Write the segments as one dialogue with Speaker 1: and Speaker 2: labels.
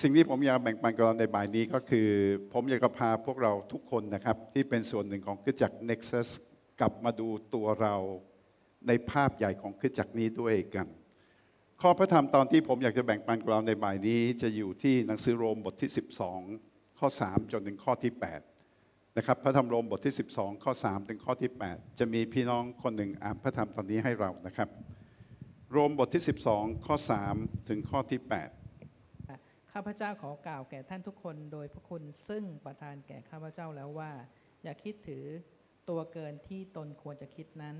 Speaker 1: สิ่งที่ผมอยากแบ่งปันกับเราในบ่ายนี้ก็คือ ผมอยากจะพาพวกเราทุกคนนะครับที่เป็นส่วนหนึ่งของขื้นจักร Nexus กลับมาดูตัวเราในภาพใหญ่ของขื้นจักรนี้ด้วยกัน ข้อพระธรรมตอนที่ผมอยากจะแบ่งปันกับเราในบ่ายนี้ จะอยู่ที่หนังสือโรมบทที่ 12 ข้อ 3 จนถึงข้อที่8นะครับพระธรรมโรมบทที่12ข้อ3 ถึงข้อที่ 8 จะมีพี่น้องคนหนึ่งอ่านพระธรรมตอนนี้ให้เรานะครับ โรมบทที่ 12 ข้อ 3 ถึงข้อที่ 8
Speaker 2: ข้าพเจ้าขอกล่าวแก่ท่านทุกคน โดยพระคุณซึ่งประทานแก่ข้าพเจ้าแล้วว่า อย่าคิดถือตัวเกินที่ตนควรจะคิดนั้น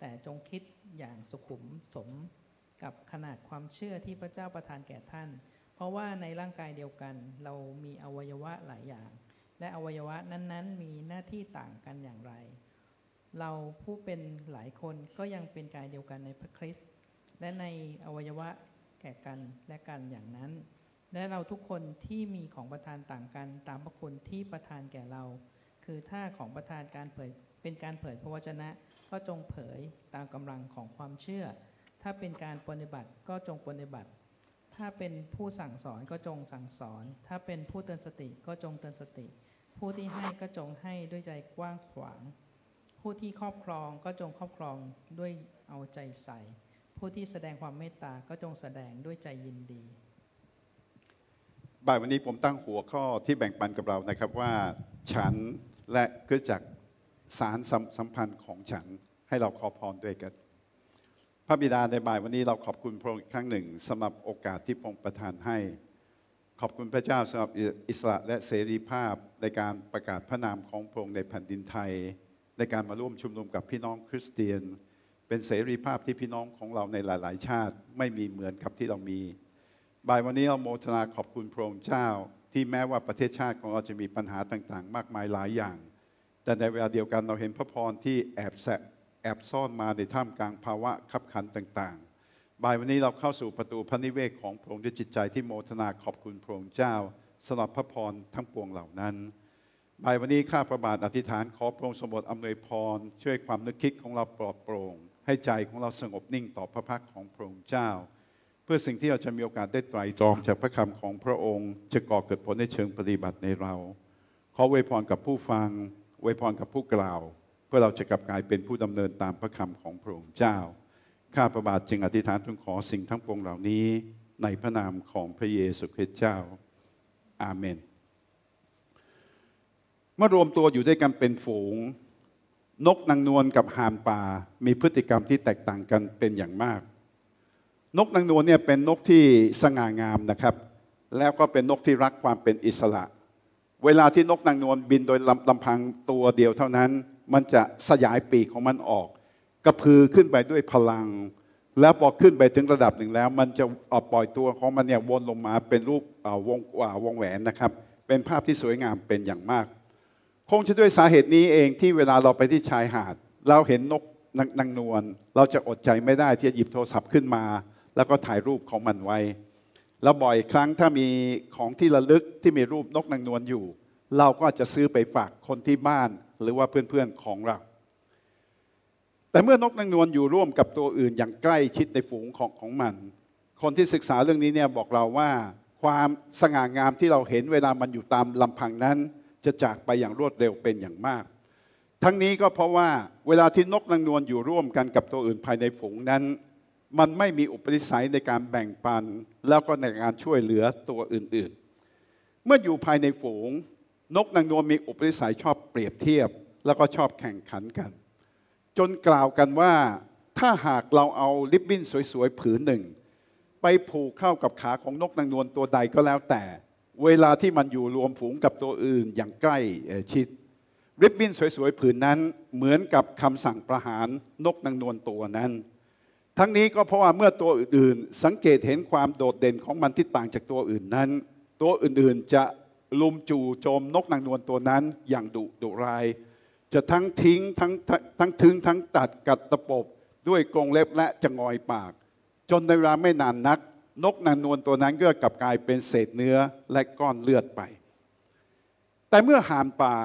Speaker 2: แต่จงคิดอย่างสุขุมสมกับขนาดความเชื่อที่พระเจ้าประทานแก่ท่าน เพราะว่าในร่างกายเดียวกันเรามีอวัยวะหลายอย่าง และอวัยวะนั้นๆ มีหน้าที่ต่างกันอย่างไร เราผู้เป็นหลายคนก็ยังเป็นกายเดียวกันในพระคริสต์และในอวัยวะแก่กันและกันอย่างนั้นและเราทุกคนที่มีของประทานต่างกัน ตามพระคุณที่ประทานแก่เรา คือถ้าของประทานการเผยเป็นการเผยพระวจนะ ก็จงเผยตามกำลังของความเชื่อ ถ้าเป็นการปฏิบัติก็จงปฏิบัติ ถ้าเป็นผู้สั่งสอนก็จงสั่งสอน ถ้าเป็นผู้เตือนสติก็จงเตือนสติ ผู้ที่ให้ก็จงให้ด้วยใจกว้างขวาง ผู้ที่ครอบครองก็จงครอบครองด้วยเอาใจใส่ผู้ที่แสดงความเมตตาก็จงแสดงด้วยใจยินดี
Speaker 1: บ่ายวันนี้ผมตั้งหัวข้อที่แบ่งปันกับเรานะครับว่าฉันและเกิดจากสารสัมพันธ์ของฉันให้เราขอพรด้วยกัน พระบิดาในบ่ายวันนี้เราขอบคุณพระองค์ครั้งหนึ่งสำหรับโอกาสที่พระองค์ประทานให้ ขอบคุณพระเจ้าสำหรับอิสระและเสรีภาพในการประกาศพระนามของพระองค์ในแผ่นดินไทย ในการมาร่วมชุมนุมกับพี่น้องคริสเตียน เป็นเสรีภาพที่พี่น้องของเราในหลาย ๆ ชาติ ไม่มีเหมือนกับที่เรา มีบ่ายวันนี้เราโมทนาขอบคุณพระองค์เจ้า ที่แม้ว่าประเทศชาติของเราจะมีปัญหาต่างๆ มากมายหลายอย่าง แต่ในเวลาเดียวกันเราเห็นพระพรที่แอบแสบแอบซ่อนมาในท่ามกลางภาวะขับขันต่างๆ บ่ายวันนี้เราเข้าสู่ประตูพระนิเวศของพระองค์ด้วยจิตใจที่โมทนาขอบคุณพระองค์เจ้าสำหรับพระพรทั้งปวงเหล่านั้น บ่ายวันนี้ข้าพระบาทอธิษฐานขอพระองค์สมบทอำนวยพร ช่วยความนึกคิดของเราปลอดโปร่งให้ใจของเราสงบนิ่งต่อพระพักของพระองค์เจ้าพื่อสิ่งที่เราจะมีโอกาสได้ไตรตรองจากพระคำของพระองค์ จะก่อเกิดผลในเชิงปฏิบัติในเราขอเวพรกับผู้ฟังเวพรกับผู้กล่าว เพื่อเราจะกลับกลายเป็นผู้ดำเนินตามพระคำของพระองค์เจ้า ข้าพระบาทจึงอธิษฐานทูลขอสิ่งทั้งปวงเหล่านี้ในพระนามของพระเยซูคริสต์เจ้า อาเมนเมื่อรวมตัวอยู่ด้วยกันเป็นฝูง นกนางนวลกับห่านป่ามีพฤติกรรมที่แตกต่างกันเป็นอย่างมากนกนางนวลเนี่ยเป็นนกที่สง่างามนะครับ แล้วก็เป็นนกที่รักความเป็นอิสระ เวลาที่นกนางนวลบินโดยลำพังตัวเดียวเท่านั้นมันจะสยายปีกของมันออกกระพือขึ้นไปด้วยพลัง แล้วพอขึ้นไปถึงระดับหนึ่งแล้ว มันจะออกปล่อยตัวของมันเนี่ยวนลงมาเป็นรูปวงววงแหวนนะครับ เป็นภาพที่สวยงามเป็นอย่างมาก คงจะด้วยสาเหตุนี้เองที่เวลาเราไปที่ชายหาดเราเห็นนกนางนวลเราจะอดใจไม่ได้ที่จะหยิบโทรศัพท์ขึ้นมาแล้วก็ถ่ายรูปของมันไว้ แล้วบ่อยครั้งถ้ามีของที่ระลึกที่มีรูปนกนางนวลอยู่ เราก็จะซื้อไปฝากคนที่บ้านหรือว่าเพื่อนๆของเรา แต่เมื่อนกนางนวลอยู่ร่วมกับตัวอื่นอย่างใกล้ชิดในฝูงของของมัน คนที่ศึกษาเรื่องนี้เนี่ยบอกเราว่าความสง่างามที่เราเห็นเวลามันอยู่ตามลำพังนั้น จะจากไปอย่างรวดเร็วเป็นอย่างมาก ทั้งนี้ก็เพราะว่า เวลาที่นกนางนวลอยู่ร่วมกันกับตัวอื่นภายในฝูงนั้นมันไม่มีอุปนิสัยในการแบ่งปัน แล้วก็ในการช่วยเหลือตัวอื่นๆ เมื่ออยู่ภายในฝูง นกนางนวลมีอุปนิสัยชอบเปรียบเทียบ แล้วก็ชอบแข่งขันกัน จนกล่าวกันว่าถ้าหากเราเอาลิบบิ้นสวยๆผืนหนึ่ง ไปผูกเข้ากับขาของนกนางนวลตัวใดก็แล้วแต่ เวลาที่มันอยู่รวมฝูงกับตัวอื่นอย่างใกล้ชิด ริบบิ้นสวยๆผืนนั้นเหมือนกับคำสั่งประหารนกนางนวลตัวนั้นทั้งนี้ก็เพราะว่าเมื่อตัวอื่นๆสังเกตเห็นความโดดเด่นของมันที่ต่างจากตัวอื่นนั้น ตัวอื่น ๆ จะลุมจู่โจม นกนางนวลตัวนั้นอย่างดุดุร้าย จะทั้งทิ้งทั้งทั้งทึงทั้งตัดกัดตะปบด้วยกรงเล็บและจะงอยปาก จนในเวลาไม่นานนัก นกนางนวลตัวนั้นก็กลับกลายเป็นเศษเนื้อและก้อนเลือดไป แต่เมื่อหานป่า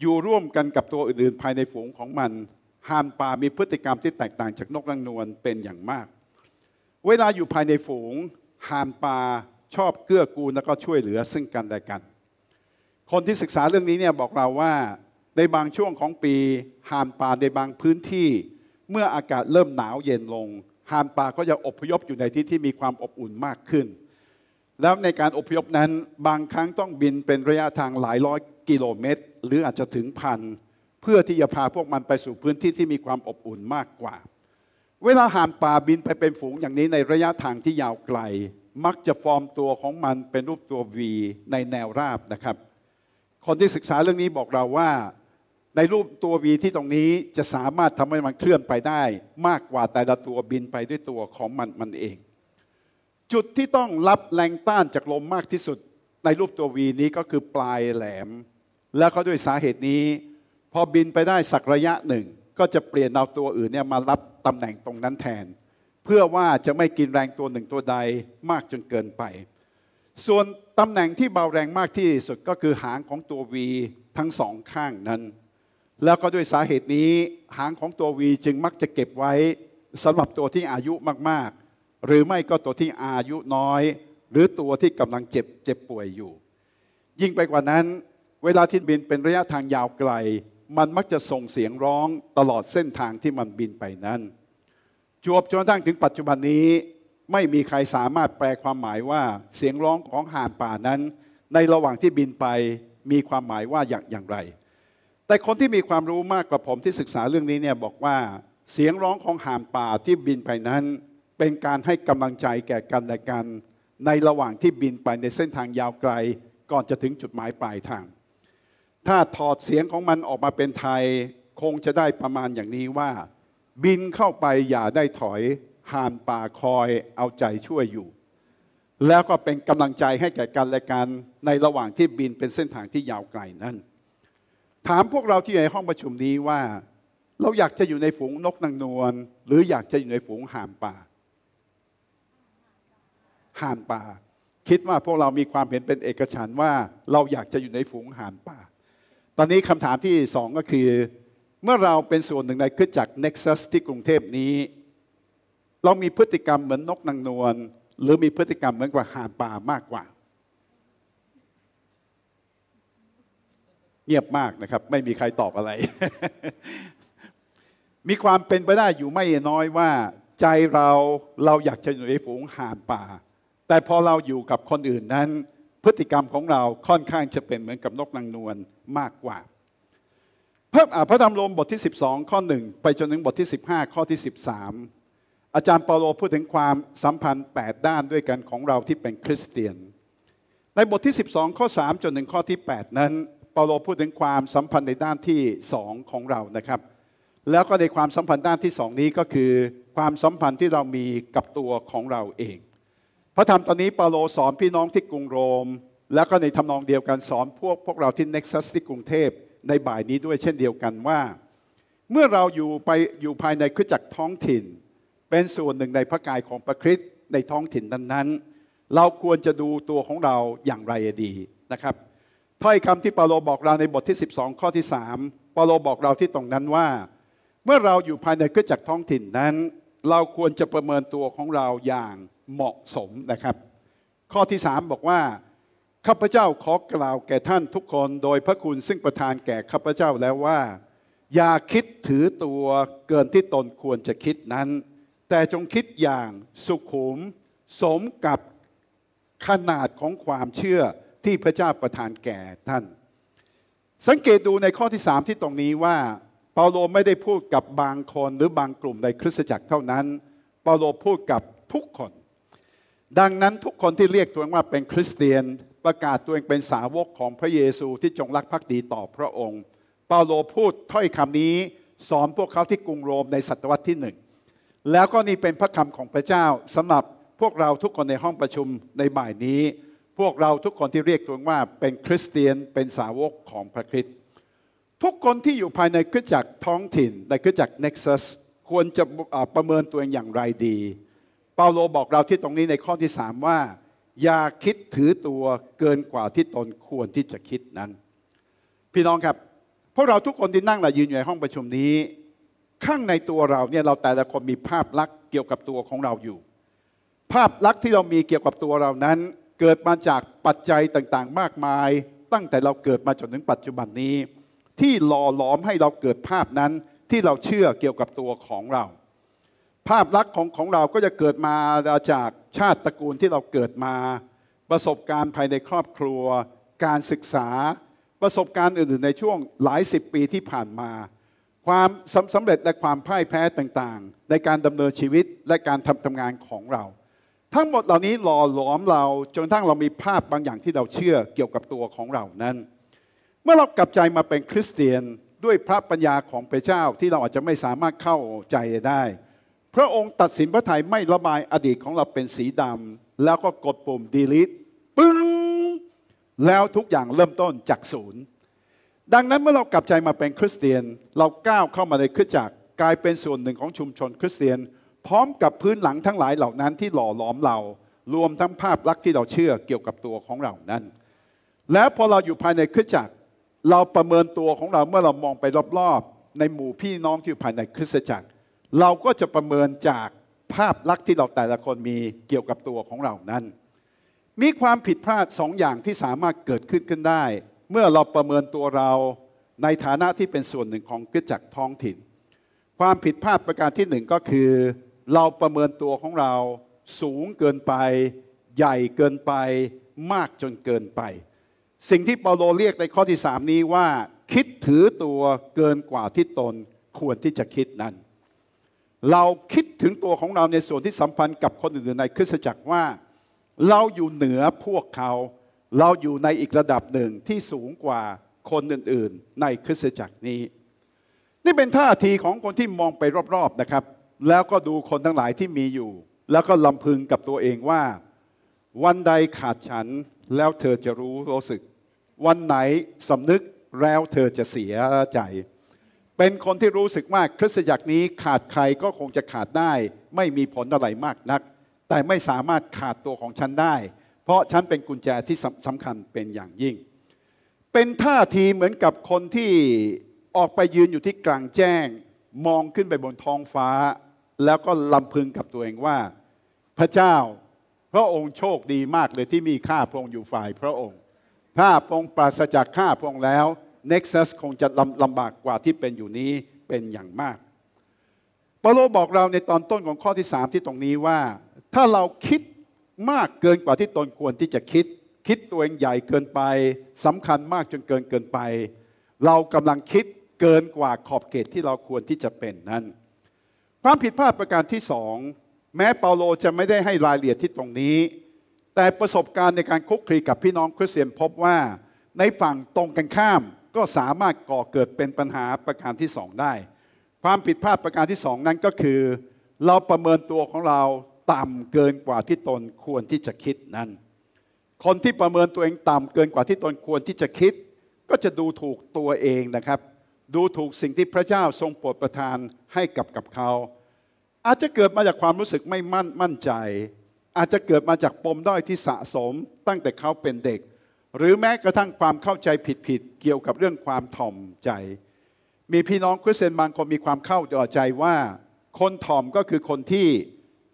Speaker 1: อยู่ร่วมกันกับตัวอื่น ๆ ภายในฝูงของมันห่านป่ามีพฤติกรรมที่แตกต่างจากนกนางนวลเป็นอย่างมาก เวลาอยู่ภายในฝูงห่านป่าชอบเกื้อกูลแล้วก็ช่วยเหลือซึ่งกันและกัน คนที่ศึกษาเรื่องนี้เนี่ยบอกเราว่า ในบางช่วงของปีห่านป่าในบางพื้นที่เมื่ออากาศเริ่มหนาวเย็นลงห่านป่าก็จะอพยพอยู่ในที่ที่มีความอบอุ่นมากขึ้น แล้วในการอพยพนั้นบางครั้งต้องบินเป็นระยะทางหลายร้อยกิโลเมตร หรืออาจจะถึงพันเพื่อที่จะพาพวกมันไปสู่พื้นที่ที่มีความอบอุ่นมากกว่า เวลาห่านป่าบินไปเป็นฝูงอย่างนี้ในระยะทางที่ยาวไกลมักจะฟอร์มตัวของมัน เป็นรูปตัว V ในแนวราบนะครับ คนที่ศึกษาเรื่องนี้บอกเราว่าในรูปตัว V ที่ตรงนี้จะสามารถทำให้มันเคลื่อนไปได้มากกว่าแต่ละตัวบินไปด้วยตัวของมันมันเอง จุดที่ต้องรับแรงต้านจากลมมากที่สุดในรูปตัว V นี้ก็คือปลายแหลม แล้วก็ด้วยสาเหตุนี้พอบินไปได้สักระยะหนึ่ง ก็จะเปลี่ยนเอาตัวอื่นเนี่ยมารับตำแหน่งตรงนั้นแทน เพื่อว่าจะไม่กินแรงตัวหนึ่งตัวใดมากจนเกินไป ส่วนตำแหน่งที่เบาแรงมากที่สุดก็คือหางของตัว V ทั้งสองข้างนั้นแล้วก็ด้วยสาเหตุนี้ หางของตัว V จึงมักจะเก็บไว้สำหรับตัวที่อายุมากๆหรือไม่ก็ตัวที่อายุน้อย หรือตัวที่กำลังเจ็บเจ็บป่วยอยู่ ยิ่งไปกว่านั้น เวลาที่บินเป็นระยะทางยาวไกลมันมักจะส่งเสียงร้องตลอดเส้นทางที่มันบินไปนั้น จวบจนกระทั่งถึงปัจจุบันนี้ไม่มีใครสามารถแปลความหมายว่าเสียงร้องของห่านป่านั้น ในระหว่างที่บินไปมีความหมายว่าอย่างางไร แต่คนที่มีความรู้มากกว่าผมที่ศึกษาเรื่องนี้เนี่ยบอกว่าเสียงร้องของห่านป่าที่บินไปนั้น เป็นการให้กำลังใจแก่กันและกันในระหว่างที่บินไปในเส้นทางยาวไกลก่อนจะถึงจุดหมายปลายทางถ้าถอดเสียงของมันออกมาเป็นไทย คงจะได้ประมาณอย่างนี้ว่า บินเข้าไปอย่าได้ถอยห่านป่าคอยเอาใจช่วยอยู่ แล้วก็เป็นกำลังใจให้แก่กันและกันในระหว่างที่บินเป็นเส้นทางที่ยาวไกลนั้น ถามพวกเราที่อยู่ในห้องประชุมนี้ว่า เราอยากจะอยู่ในฝูงนกนางนวลหรืออยากจะอยู่ในฝูงห่านป่า ห่านป่าคิดว่าพวกเรามีความเห็นเป็นเอกฉันว่า เราอยากจะอยู่ในฝูงห่านป่าตอนนี้คำถามที่สองก็คือ เมื่อเราเป็นส่วนหนึ่งในขึ้นจากเน็กซัสที่กรุงเทพนี้เรามีพฤติกรรมเหมือนนกนางนวลหรือมีพฤติกรรมเหมือนกว่าหาป่ามากกว่าเงียบมากนะครับ ไม่มีใครตอบอะไร มีความเป็นไปได้อยู่ไม่น้อยว่า ใจเราเราอยากจะอยู่ในฝูงหาป่าแต่พอเราอยู่กับคนอื่นนั้นพฤติกรรมของเราค่อนข้างจะเป็นเหมือนกับนกนางนวลมากกว่าเพิ่มพระธรรมลมบทที่ 12 ข้อ 1 ไปจนถึงบทที่ 15 ข้อที่ 13 อาจารย์เปาโลพูดถึงความสัมพันธ์ 8 ด้านด้วยกันของเราที่เป็นคริสเตียน ในบทที่ 12 ข้อ3จนถึงข้อที่8 นั้นเปาโลพูดถึงความสัมพันธ์ในด้านที่2ของเรานะครับ แล้วก็ในความสัมพันธ์ด้านที่2นี้ก็คือ ความสัมพันธ์ที่เรามีกับตัวของเราเองพระธรรมตอนนี้เปาโลสอนพี่น้องที่กรุงโรม แล้วก็ในทำนองเดียวกันสอน พวกพวกเราที่เน็กซัสที่กรุงเทพในบ่ายนี้ด้วยเช่นเดียวกันว่า เมื่อเราอยู่ไปอยู่ภายในคริสตจักรท้องถิ่น เป็นส่วนหนึ่งในพระกายของพระคริสต์ในท้องถิ่นนั้นๆ เราควรจะดูตัวของเราอย่างไรดีนะครับ ถ้อยคำที่เปาโลบอกเราในบทที่12ข้อที่3เปาโลบอกเราที่ตรงนั้นว่า เมื่อเราอยู่ภายในคริสตจักรท้องถิ่นนั้นเราควรจะประเมินตัวของเราอย่างเหมาะสมนะครับ ข้อที่สามบอกว่าข้าพเจ้าขอกล่าวแก่ท่านทุกคน โดยพระคุณซึ่งประทานแก่ข้าพเจ้าแล้วว่า อย่าคิดถือตัวเกินที่ตนควรจะคิดนั้น แต่จงคิดอย่างสุขุมสมกับขนาดของความเชื่อที่พระเจ้าประทานแก่ท่าน สังเกตดูในข้อที่สามที่ตรงนี้ว่าเปาโลไม่ได้พูดกับบางคนหรือบางกลุ่มในคริสตจักรเท่านั้น เปาโลพูดกับทุกคน ดังนั้นทุกคนที่เรียกตัวเองว่าเป็นคริสเตียน ประกาศตัวเองเป็นสาวกของพระเยซูที่จงรักภักดีต่อพระองค์ เปาโลพูดถ้อยคำนี้สอนพวกเขาที่กรุงโรมในศตวรรษที่หนึ่งแล้วก็นี่เป็นพระคำของพระเจ้าสำหรับพวกเราทุกคนในห้องประชุมในบ่ายนี้ พวกเราทุกคนที่เรียกตัวเองว่าเป็นคริสเตียนเป็นสาวกของพระคริสต์ทุกคนที่อยู่ภายในคริสตจักรท้องถิ่นในคริสตจักรเน็กซัสควรจะประเมินตัวเองอย่างไรดี เปาโลบอกเราที่ตรงนี้ในข้อที่สามว่าอย่าคิดถือตัวเกินกว่าที่ตนควรที่จะคิดนั้น พี่น้องครับพวกเราทุกคนที่นั่งและยืนอยู่ในห้องประชุมนี้ ข้างในตัวเราเนี่ยเราแต่ละคนมีภาพลักษณ์เกี่ยวกับตัวของเราอยู่ ภาพลักษณ์ที่เรามีเกี่ยวกับตัวเรานั้น เกิดมาจากปัจจัยต่างๆ มากมายตั้งแต่เราเกิดมาจนถึงปัจจุบันนี้ที่หล่อหลอมให้เราเกิดภาพนั้นที่เราเชื่อเกี่ยวกับตัวของเรา ภาพลักษณ์ของของเราก็จะเกิดมาจากชาติตระกูลที่เราเกิดมา ประสบการณ์ภายในครอบครัว การศึกษา ประสบการณ์อื่นๆ ในช่วงหลายสิบปีที่ผ่านมาความสำสำเร็จและความพ่ายแพ้ต่างๆ ในการดำเนินชีวิตและการทำทำงานของเรา ทั้งหมดเหล่านี้หล่อหลอมเราจนทั้งเรามีภาพบางอย่างที่เราเชื่อเกี่ยวกับตัวของเรานั้นเมื่อเรากลับใจมาเป็นคริสเตียนด้วยพระปัญญาของพระเจ้าที่เราอาจจะไม่สามารถเข้าใจได้ พระองค์ตัดสินพระทัยไม่ระบายอดีตของเราเป็นสีดำแล้วก็กดปุ่ม delete ปึ้งแล้วทุกอย่างเริ่มต้นจากศูนย์ ดังนั้นเมื่อเรากลับใจมาเป็นคริสเตียน เราก้าวเข้ามาในคริสตจักรกลายเป็นส่วนหนึ่งของชุมชนคริสเตียนพร้อมกับพื้นหลังทั้งหลายเหล่านั้นที่หล่อหลอมเรา รวมทั้งภาพลักษณ์ที่เราเชื่อเกี่ยวกับตัวของเรานั้นแล้วพอเราอยู่ภายในคริสตจักรเราประเมินตัวของเราเมื่อเรามองไปรอบๆ ในหมู่พี่น้องที่อยู่ภายในคริสตจักร เราก็จะประเมินจากภาพลักษณ์ที่เราแต่ละคนมีเกี่ยวกับตัวของเรานั้นมีความผิดพลาดสองอย่างที่สามารถเกิดขึ้นขึ้นได้ เมื่อเราประเมินตัวเราในฐานะที่เป็นส่วนหนึ่งของคริสตจักรท้องถิ่น ความผิดพลาดประการที่หนึ่งก็คือ เราประเมินตัวของเราสูงเกินไป ใหญ่เกินไปมากจนเกินไปสิ่งที่เปาโลเรียกในข้อที่สามนี้ว่า คิดถือตัวเกินกว่าที่ตนควรที่จะคิดนั้น เราคิดถึงตัวของเราในส่วนที่สัมพันธ์กับคนอื่นในคริสตจักรว่า เราอยู่เหนือพวกเขาเราอยู่ในอีกระดับหนึ่งที่สูงกว่าคนอื่นๆ ในคริสตจักรนี้ นี่เป็นท่าทีของคนที่มองไปรอบๆนะครับ แล้วก็ดูคนทั้งหลายที่มีอยู่ แล้วก็ลำพึงกับตัวเองว่าวันใดขาดฉันแล้วเธอจะรู้รู้สึกวันไหนสำนึกแล้วเธอจะเสียใจ เป็นคนที่รู้สึกว่าคริสตจักรนี้ขาดใครก็คงจะขาดได้ ไม่มีผลอะไรมากนัก แต่ไม่สามารถขาดตัวของฉันได้ เพราะฉันเป็นกุญแจที่สำคัญเป็นอย่างยิ่ง เป็นท่าทีเหมือนกับคนที่ออกไปยืนอยู่ที่กลางแจ้ง มองขึ้นไปบนท้องฟ้า แล้วก็ลำพึงกับตัวเองว่า พระเจ้าพระองค์โชคดีมากเลยที่มีข้าพระองค์อยู่ฝ่ายพระองค์ถ้าพงปราศจากข้าพงแล้วเน็กซัสคงจะลำลำบากกว่าที่เป็นอยู่นี้เป็นอย่างมากเปโลบอกเราในตอนต้นของข้อที่สามที่ตรงนี้ว่า ถ้าเราคิดมากเกินกว่าที่ตนควรที่จะคิด คิดตัวเองใหญ่เกินไปสำคัญมากจนเกินเกินไป เรากำลังคิดเกินกว่าขอบเขตที่เราควรที่จะเป็นนั้นความผิดพลาดประการที่สองแม้เปาโลจะไม่ได้ให้รายละเอียดที่ตรงนี้แต่ประสบการณ์ในการคุกคีกับพี่น้องคริสเตียนพบว่าในฝั่งตรงกันข้ามก็สามารถก่อเกิดเป็นปัญหาประการที่สองได้ ความผิดพลาดประการที่สองนั้นก็คือ เราประเมินตัวของเราต่ำเกินกว่าที่ตนควรที่จะคิดนั้น คนที่ประเมินตัวเองต่ำ เกินกว่าที่ตนควรที่จะคิด ก็จะดูถูกตัวเองนะครับ ดูถูกสิ่งที่พระเจ้าทรงโปรดประทานให้กับกับเขา อาจจะเกิดมาจากความรู้สึกไม่มั่นมั่นใจอาจจะเกิดมาจากปมด้อยที่สะสมตั้งแต่เขาเป็นเด็ก หรือแม้กระทั่งความเข้าใจผิดๆเกี่ยวกับเรื่องความถ่อมใจ มีพี่น้องคริสเตียนบางคนมีความเข้าใจว่า คนถ่อมก็คือคนที่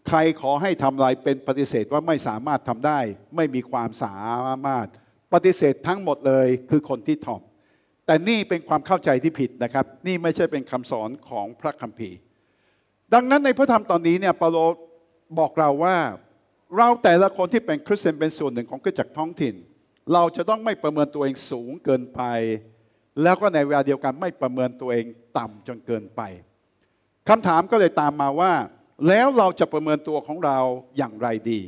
Speaker 1: ใครขอให้ทำอะไรเป็นปฏิเสธว่าไม่สามารถทำได้ ไม่มีความสามารถปฏิเสธทั้งหมดเลยคือคนที่ถ่อมแต่นี่เป็นความเข้าใจที่ผิดนะครับ นี่ไม่ใช่เป็นคำสอนของพระคัมภีร์ ดังนั้นในพระธรรมตอนนี้เนี่ยเปาโลบอกเราว่าเราแต่ละคนที่เป็นคริสเตียนเป็นส่วนหนึ่งของกิจจักท้องถิ่น เราจะต้องไม่ประเมินตัวเองสูงเกินไป แล้วก็ในเวลาเดียวกันไม่ประเมินตัวเองต่ำจนเกินไป คำถามก็เลยตามมาว่า แล้วเราจะประเมินตัวของเราอย่างไรดี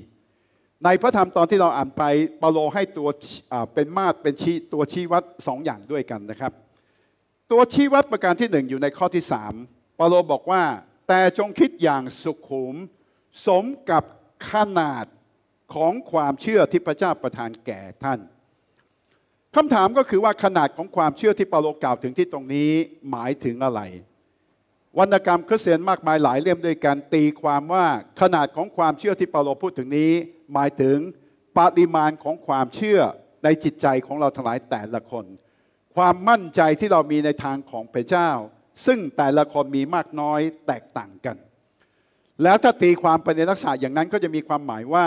Speaker 1: ในพระธรรมตอนที่เราอ่านไปเปาโลให้ตัวเป็นมาตรเป็นชี้ตัวชี้วัดสองอย่างด้วยกันนะครับ ตัวชี้วัดประการที่หนึ่งอยู่ในข้อที่สามเปาโลบอกว่าแต่จงคิดอย่างสุขุมสมกับขนาดของความเชื่อที่พระเจ้าประทานแก่ท่าน คำถามก็คือว่าขนาดของความเชื่อที่เปาโลกล่าวถึงที่ตรงนี้หมายถึงอะไร วรรณกรรมคริสเตียนมากมายหลายเล่มด้วยกันตีความว่าขนาดของความเชื่อที่เปาโลพูดถึงนี้ หมายถึงปริมาณของความเชื่อในจิตใจของเราทั้งหลายแต่ละคน ความมั่นใจที่เรามีในทางของพระเจ้า ซึ่งแต่ละคนมีมากน้อยแตกต่างกันแล้วถ้าตีความไปในลักษณะอย่างนั้นก็จะมีความหมายว่า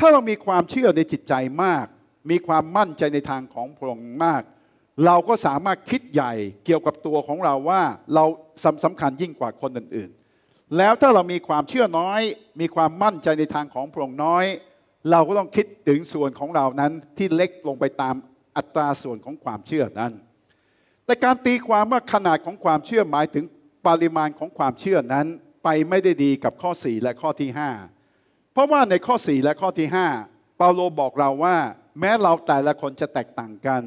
Speaker 1: ถ้าเรามีความเชื่อในจิตใจมาก มีความมั่นใจในทางของพระองค์มาก เราก็สามารถคิดใหญ่เกี่ยวกับตัวของเราว่า เราสำสำคัญยิ่งกว่าคนอื่นๆแล้วถ้าเรามีความเชื่อน้อย มีความมั่นใจในทางของพระองค์น้อย เราก็ต้องคิดถึงส่วนของเรานั้นที่เล็กลงไปตามอัตราส่วนของความเชื่อนั้น แต่การตีความว่าขนาดของความเชื่อหมายถึงปริมาณของความเชื่อนั้นไปไม่ได้ดีกับข้อ 4 และข้อที่5เพราะว่าในข้อ 4 และข้อที่5เปาโลบอกเราว่าแม้เราแต่ละคนจะแตกต่างกัน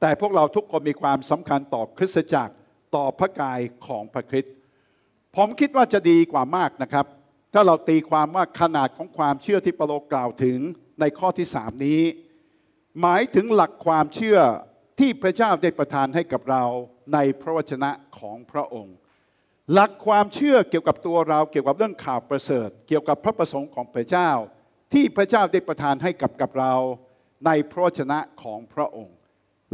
Speaker 1: แต่พวกเราทุกคนมีความสำคัญต่อคริสตจักรต่อพระกายของพระคริสต์ผมคิดว่าจะดีกว่ามากนะครับ ถ้าเราตีความว่าขนาดของความเชื่อที่เปาโลกล่าวถึงในข้อที่สามนี้ หมายถึงหลักความเชื่อที่พระเจ้าได้ประทานให้กับเราในพระวจนะของพระองค์หลักความเชื่อเกี่ยวกับตัวเรา เกี่ยวกับเรื่องข่าวประเสริฐ เกี่ยวกับพระประสงค์ของพระเจ้า ที่พระเจ้าได้ประทานให้กับกับเรา ในพระชนะของพระองค์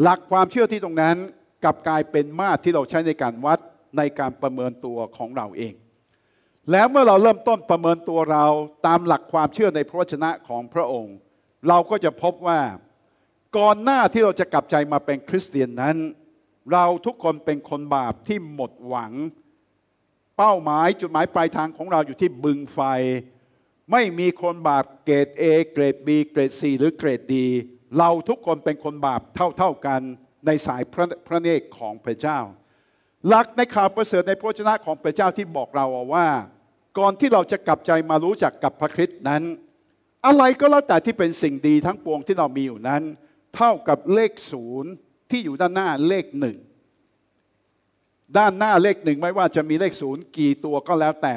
Speaker 1: หลักความเชื่อที่ตรงนั้นกลับกลายเป็นมาตรที่เราใช้ในการวัดในการประเมินตัวของเราเอง แล้วเมื่อเราเริ่มต้นประเมินตัวเราตามหลักความเชื่อในพระชนะของพระองค์ เราก็จะพบว่า ก่อนหน้าที่เราจะกลับใจมาเป็นคริสเตียนนั้น เราทุกคนเป็นคนบาปที่หมดหวังเป้าหมายจุดหมายปลายทางของเราอยู่ที่บึงไฟ ไม่มีคนบาปเกรด A เกรด B เกรด C หรือเกรดดีเราทุกคนเป็นคนบาปเท่าๆกันในสายพระพระเนกของพระเจ้าหลักในข่าวประเสริฐในพระชนะของพระเจ้าที่บอกเราว่า ก่อนที่เราจะกลับใจมารู้จักกับพระคริสต์นั้น อะไรก็แล้วแต่ที่เป็นสิ่งดีทั้งปวงที่เรามีอยู่นั้น เท่ากับเลขศูนย์ที่อยู่ด้านหน้าเลขหนึ่งด้านหน้าเลขหนึ่งไม่ว่าจะมีเลขศูนย์กี่ตัวก็แล้วแต่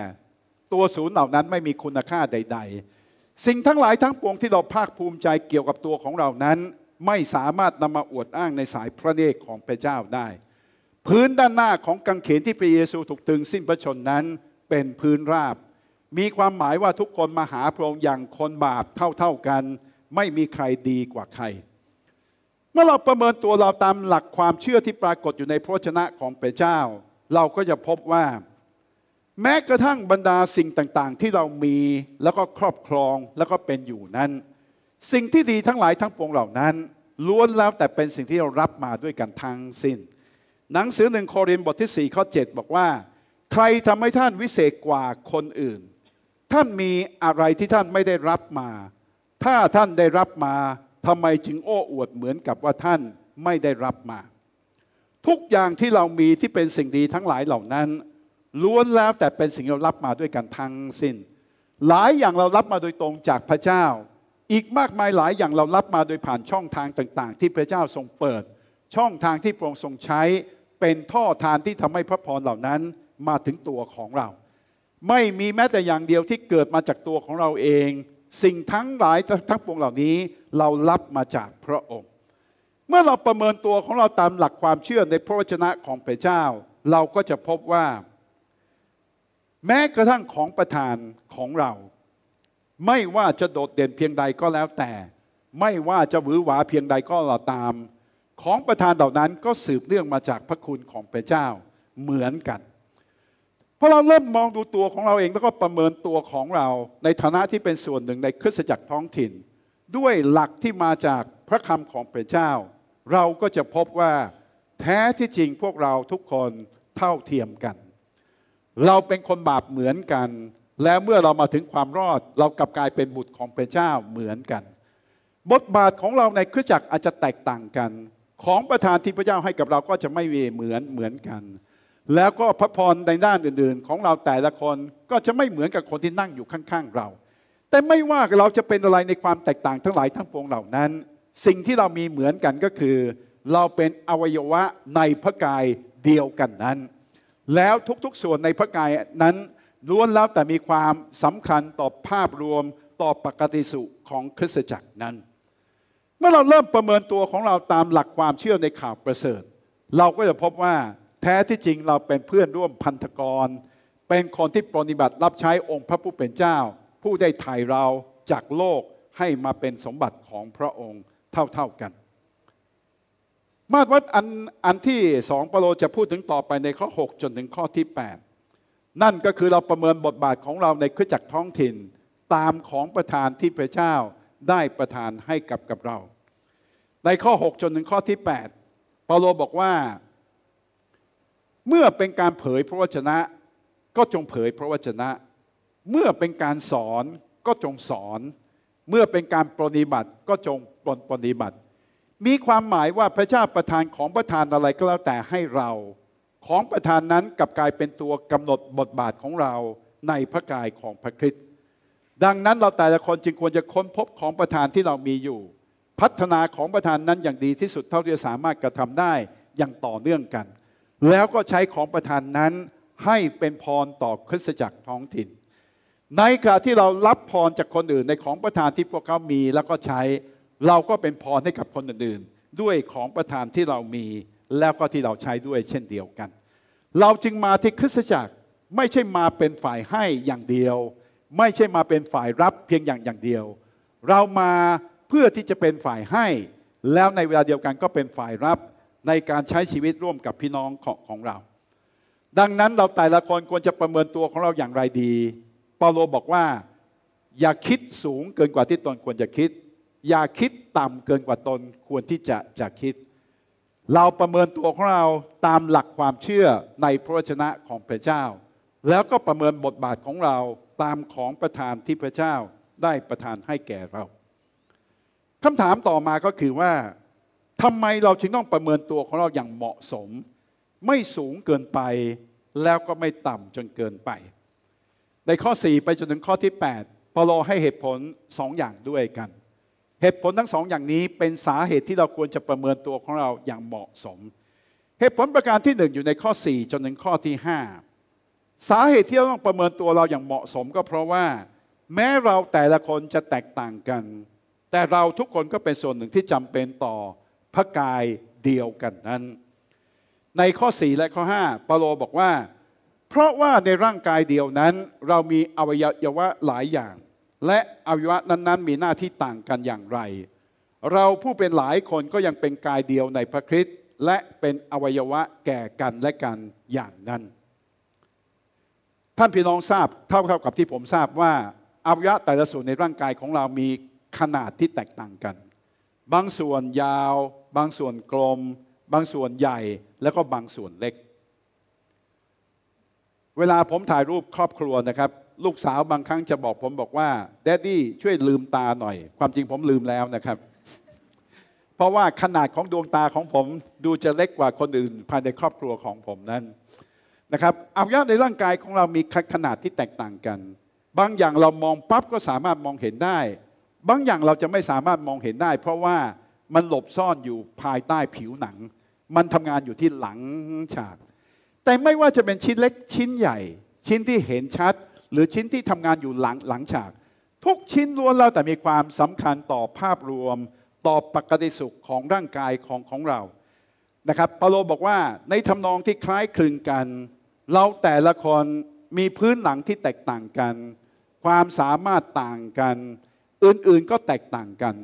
Speaker 1: ตัวศูนย์เหล่านั้นไม่มีคุณค่าใด ๆ สิ่งทั้งหลายทั้งปวงที่เราภาคภูมิใจเกี่ยวกับตัวของเรานั้น ไม่สามารถนำมาอวดอ้างในสายพระเนตรของพระเจ้าได้ พื้นด้านหน้าของกังเขนที่พระเยซูถูกตึงสิ้นพระชนนั้นเป็นพื้นราบ มีความหมายว่าทุกคนมาหาพระองค์อย่างคนบาปเท่าๆกัน ไม่มีใครดีกว่าใครมื่อเราประเมินตัวเราตามหลักความเชื่อที่ปรากฏอยู่ในพระชนะของพระเจ้า เราก็จะพบว่า แม้กระทั่งบรรดาสิ่งต่างๆที่เรามีแล้วก็ครอบครองแล้วก็เป็นอยู่นั้น สิ่งที่ดีทั้งหลายทั้งปวงเหล่านั้น ล้วนแล้วแต่เป็นสิ่งที่เรารับมาด้วยกันทั้งสิน้น หนังสือหนึ่งโครินธ์บทที่4ข้อ7บอกว่า ใครทำให้ท่านวิเศษกว่าคนอื่นท่านมีอะไรที่ท่านไม่ได้รับมา ถ้าท่านได้รับมาทำไมจึงโอ้อวดเหมือนกับว่าท่านไม่ได้รับมา ทุกอย่างที่เรามีที่เป็นสิ่งดีทั้งหลายเหล่านั้น ล้วนแล้วแต่เป็นสิ่งเรารับมาด้วยกันทั้งสิน้น หลายอย่างเรารับมาโดยตรงจากพระเจ้า อีกมากมายหลายอย่างเรารับมาโดยผ่านช่องทางต่างๆ ที่พระเจ้าทรงเปิด ช่องทางที่พระองค์ทรงใช้เป็นท่อทานที่ทำให้พระพรเหล่านั้น มาถึงตัวของเรา ไม่มีแม้แต่อย่างเดียวที่เกิดมาจากตัวของเราเองสิ่งทั้งหลายทั้งปวงเหล่านี้เรารับมาจากพระองค์ เมื่อเราประเมินตัวของเราตามหลักความเชื่อในพระวจนะของพระเจ้า เราก็จะพบว่า แม้กระทั่งของประทานของเรา ไม่ว่าจะโดดเด่นเพียงใดก็แล้วแต่ ไม่ว่าจะหวือหวาเพียงใดก็ตาม ของประทานเหล่านั้นก็สืบเนื่องมาจากพระคุณของพระเจ้าเหมือนกันพอเราเริ่มมองดูตัวของเราเองแล้วก็ประเมินตัวของเรา ในฐานะที่เป็นส่วนหนึ่งในคริสตจักรท้องถิ่น ด้วยหลักที่มาจากพระคำของพระเจ้า เราก็จะพบว่าแท้ที่จริงพวกเราทุกคนเท่าเทียมกัน เราเป็นคนบาปเหมือนกัน และเมื่อเรามาถึงความรอดเรากลับกลายเป็นบุตรของพระเจ้าเหมือนกัน บทบาทของเราในคริสตจักรอาจจะแตกต่างกัน ของประธานที่พระเจ้าให้กับเราก็จะไม่เวเหมือนเหมือนกันแล้วก็พระพรในด้านอื่นๆ ของเราแต่ละคนก็จะไม่เหมือนกับคนที่นั่งอยู่ข้างๆเรา แต่ไม่ว่าเราจะเป็นอะไรในความแตกต่างทั้งหลายทั้งปวงเหล่านั้น สิ่งที่เรามีเหมือนกันก็คือ เราเป็นอวัยวะในพระกายเดียวกันนั้น แล้วทุกๆส่วนในพระกายนั้นล้วนแล้วแต่มีความสำคัญต่อภาพรวมต่อปกติสุขของคริสตจักรนั้น เมื่อเราเริ่มประเมินตัวของเราตามหลักความเชื่อในข่าวประเสริฐเราก็จะพบว่าแท้ที่จริงเราเป็นเพื่อนร่วมพันธกร เป็นคนที่ปฏิบัติรับใช้องค์พระผู้เป็นเจ้า ผู้ได้ถ่ายเราจากโลกให้มาเป็นสมบัติของพระองค์เท่าๆกัน มาตรวัดอันอันที่สองเปโลจะพูดถึงต่อไปในข้อ6จนถึงข้อที่8นั่นก็คือเราประเมินบทบาทของเราในคริสตจักรท้องถิ่นตามของประธานที่พระเจ้าได้ประทานให้กับกับเรา ในข้อ6จนถึงข้อที่8เปาโลบอกว่าเมื่อเป็นการเผยพระวจนะ ก็จงเผยพระวจนะ เมื่อเป็นการสอนก็จงสอน เมื่อเป็นการปรนิบัติก็จงปรนปนิบัติ มีความหมายว่าพระเจ้าประทานของประทานอะไรก็แล้วแต่ให้เรา ของประทานนั้นกลับกลายเป็นตัวกำหนดบทบาทของเราในพระกายของพระคริสต์ ดังนั้นเราแต่ละคนจึงควรจะค้นพบของประทานที่เรามีอยู่ พัฒนาของประทานนั้นอย่างดีที่สุดเท่าที่จะสามารถกระทำได้อย่างต่อเนื่องกันแล้วก็ใช้ของประทานนั้นให้เป็นพรต่อคริสตจักรท้องถิ่น ในขณะที่เรารับพรจากคนอื่นในของประทานที่พวกเขามีแล้วก็ใช้เราก็เป็นพรให้กับคนอื่นๆ ด้วยของประทานที่เรามี แล้วก็ที่เราใช้ด้วยเช่นเดียวกัน เราจึงมาที่คริสตจักร ไม่ใช่มาเป็นฝ่ายให้อย่างเดียว ไม่ใช่มาเป็นฝ่ายรับเพียงอย่างอย่างเดียว เรามาเพื่อที่จะเป็นฝ่ายให้ แล้วในเวลาเดียวกันก็เป็นฝ่ายรับในการใช้ชีวิตร่วมกับพี่น้องของของเรา ดังนั้นเราแต่ละคนควรจะประเมินตัวของเราอย่างไรดีเปาโลบอกว่า อย่าคิดสูงเกินกว่าที่ตนควรจะคิด อย่าคิดต่ำเกินกว่าตนควรที่จะจะคิด เราประเมินตัวของเราตามหลักความเชื่อในพระวจนะของพระเจ้า แล้วก็ประเมินบทบาทของเราตามของประทานที่พระเจ้าได้ประทานให้แก่เราคำถามต่อมาก็คือว่าทำไมเราจึงต้องประเมินตัวของเราอย่างเหมาะสม ไม่สูงเกินไป แล้วก็ไม่ต่ำจนเกินไป ในข้อ4ไปจนถึงข้อที่8ปดอลให้เหตุผล2ออย่างด้วยกัน เหตุผลทั้งสองอย่างนี้เป็นสาเหตุที่เราควรจะประเมินตัวของเราอย่างเหมาะสม เหตุผลประการที่หนึ่งอยู่ในข้อ4จนถึงข้อที่5สาเหตุที่เราต้องประเมินตัวเราอย่างเหมาะสม ก็เพราะว่าแม้เราแต่ละคนจะแตกต่างกัน แต่เราทุกคนก็เป็นส่วนหนึ่งที่จำเป็นต่อพระกายเดียวกันนั้น ในข้อ 4 และข้อ5เปาโลบอกว่า เพราะว่าในร่างกายเดียวนั้น เรามีอวัยวะหลายอย่าง และอวัยวะนั้นๆ มีหน้าที่ต่างกันอย่างไร เราผู้เป็นหลายคนก็ยังเป็นกายเดียวในพระคริสต์และเป็นอวัยวะแก่กันและกัน อย่างนั้น ท่านพี่น้องทราบเท่าเท่ากับที่ผมทราบว่า อวัยวะแต่ละส่วนในร่างกายของเรามีขนาดที่แตกต่างกันบางส่วนยาว บางส่วนกลม บางส่วนใหญ่แล้วก็บางส่วนเล็ก เวลาผมถ่ายรูปครอบครัวนะครับ ลูกสาวบางครั้งจะบอกผมบอกว่าแดดดี้ช่วยลืมตาหน่อย ความจริงผมลืมแล้วนะครับ เพราะว่าขนาดของดวงตาของผมดูจะเล็กกว่าคนอื่น ภายในครอบครัวของผมนั้นนะครับอวัยวะในร่างกายของเรามีขนาดที่แตกต่างกัน บางอย่างเรามองปั๊บก็สามารถมองเห็นได้บางอย่างเราจะไม่สามารถมองเห็นได้ เพราะว่ามันหลบซ่อนอยู่ภายใต้ผิวหนัง มันทำงานอยู่ที่หลังฉาก แต่ไม่ว่าจะเป็นชิ้นเล็กชิ้นใหญ่ ชิ้นที่เห็นชัดหรือชิ้นที่ทำงานอยู่หลังหลังฉากทุกชิ้นล้วนแล้วแต่มีความสำคัญต่อภาพรวม ต่อปกติสุขของร่างกายของของเรา นะครับ ปาโลบอกว่าในทำนองที่คล้ายคลึงกัน เราแต่ละคนมีพื้นหลังที่แตกต่างกัน ความสามารถต่างกันอื่นๆก็แตกต่างกัน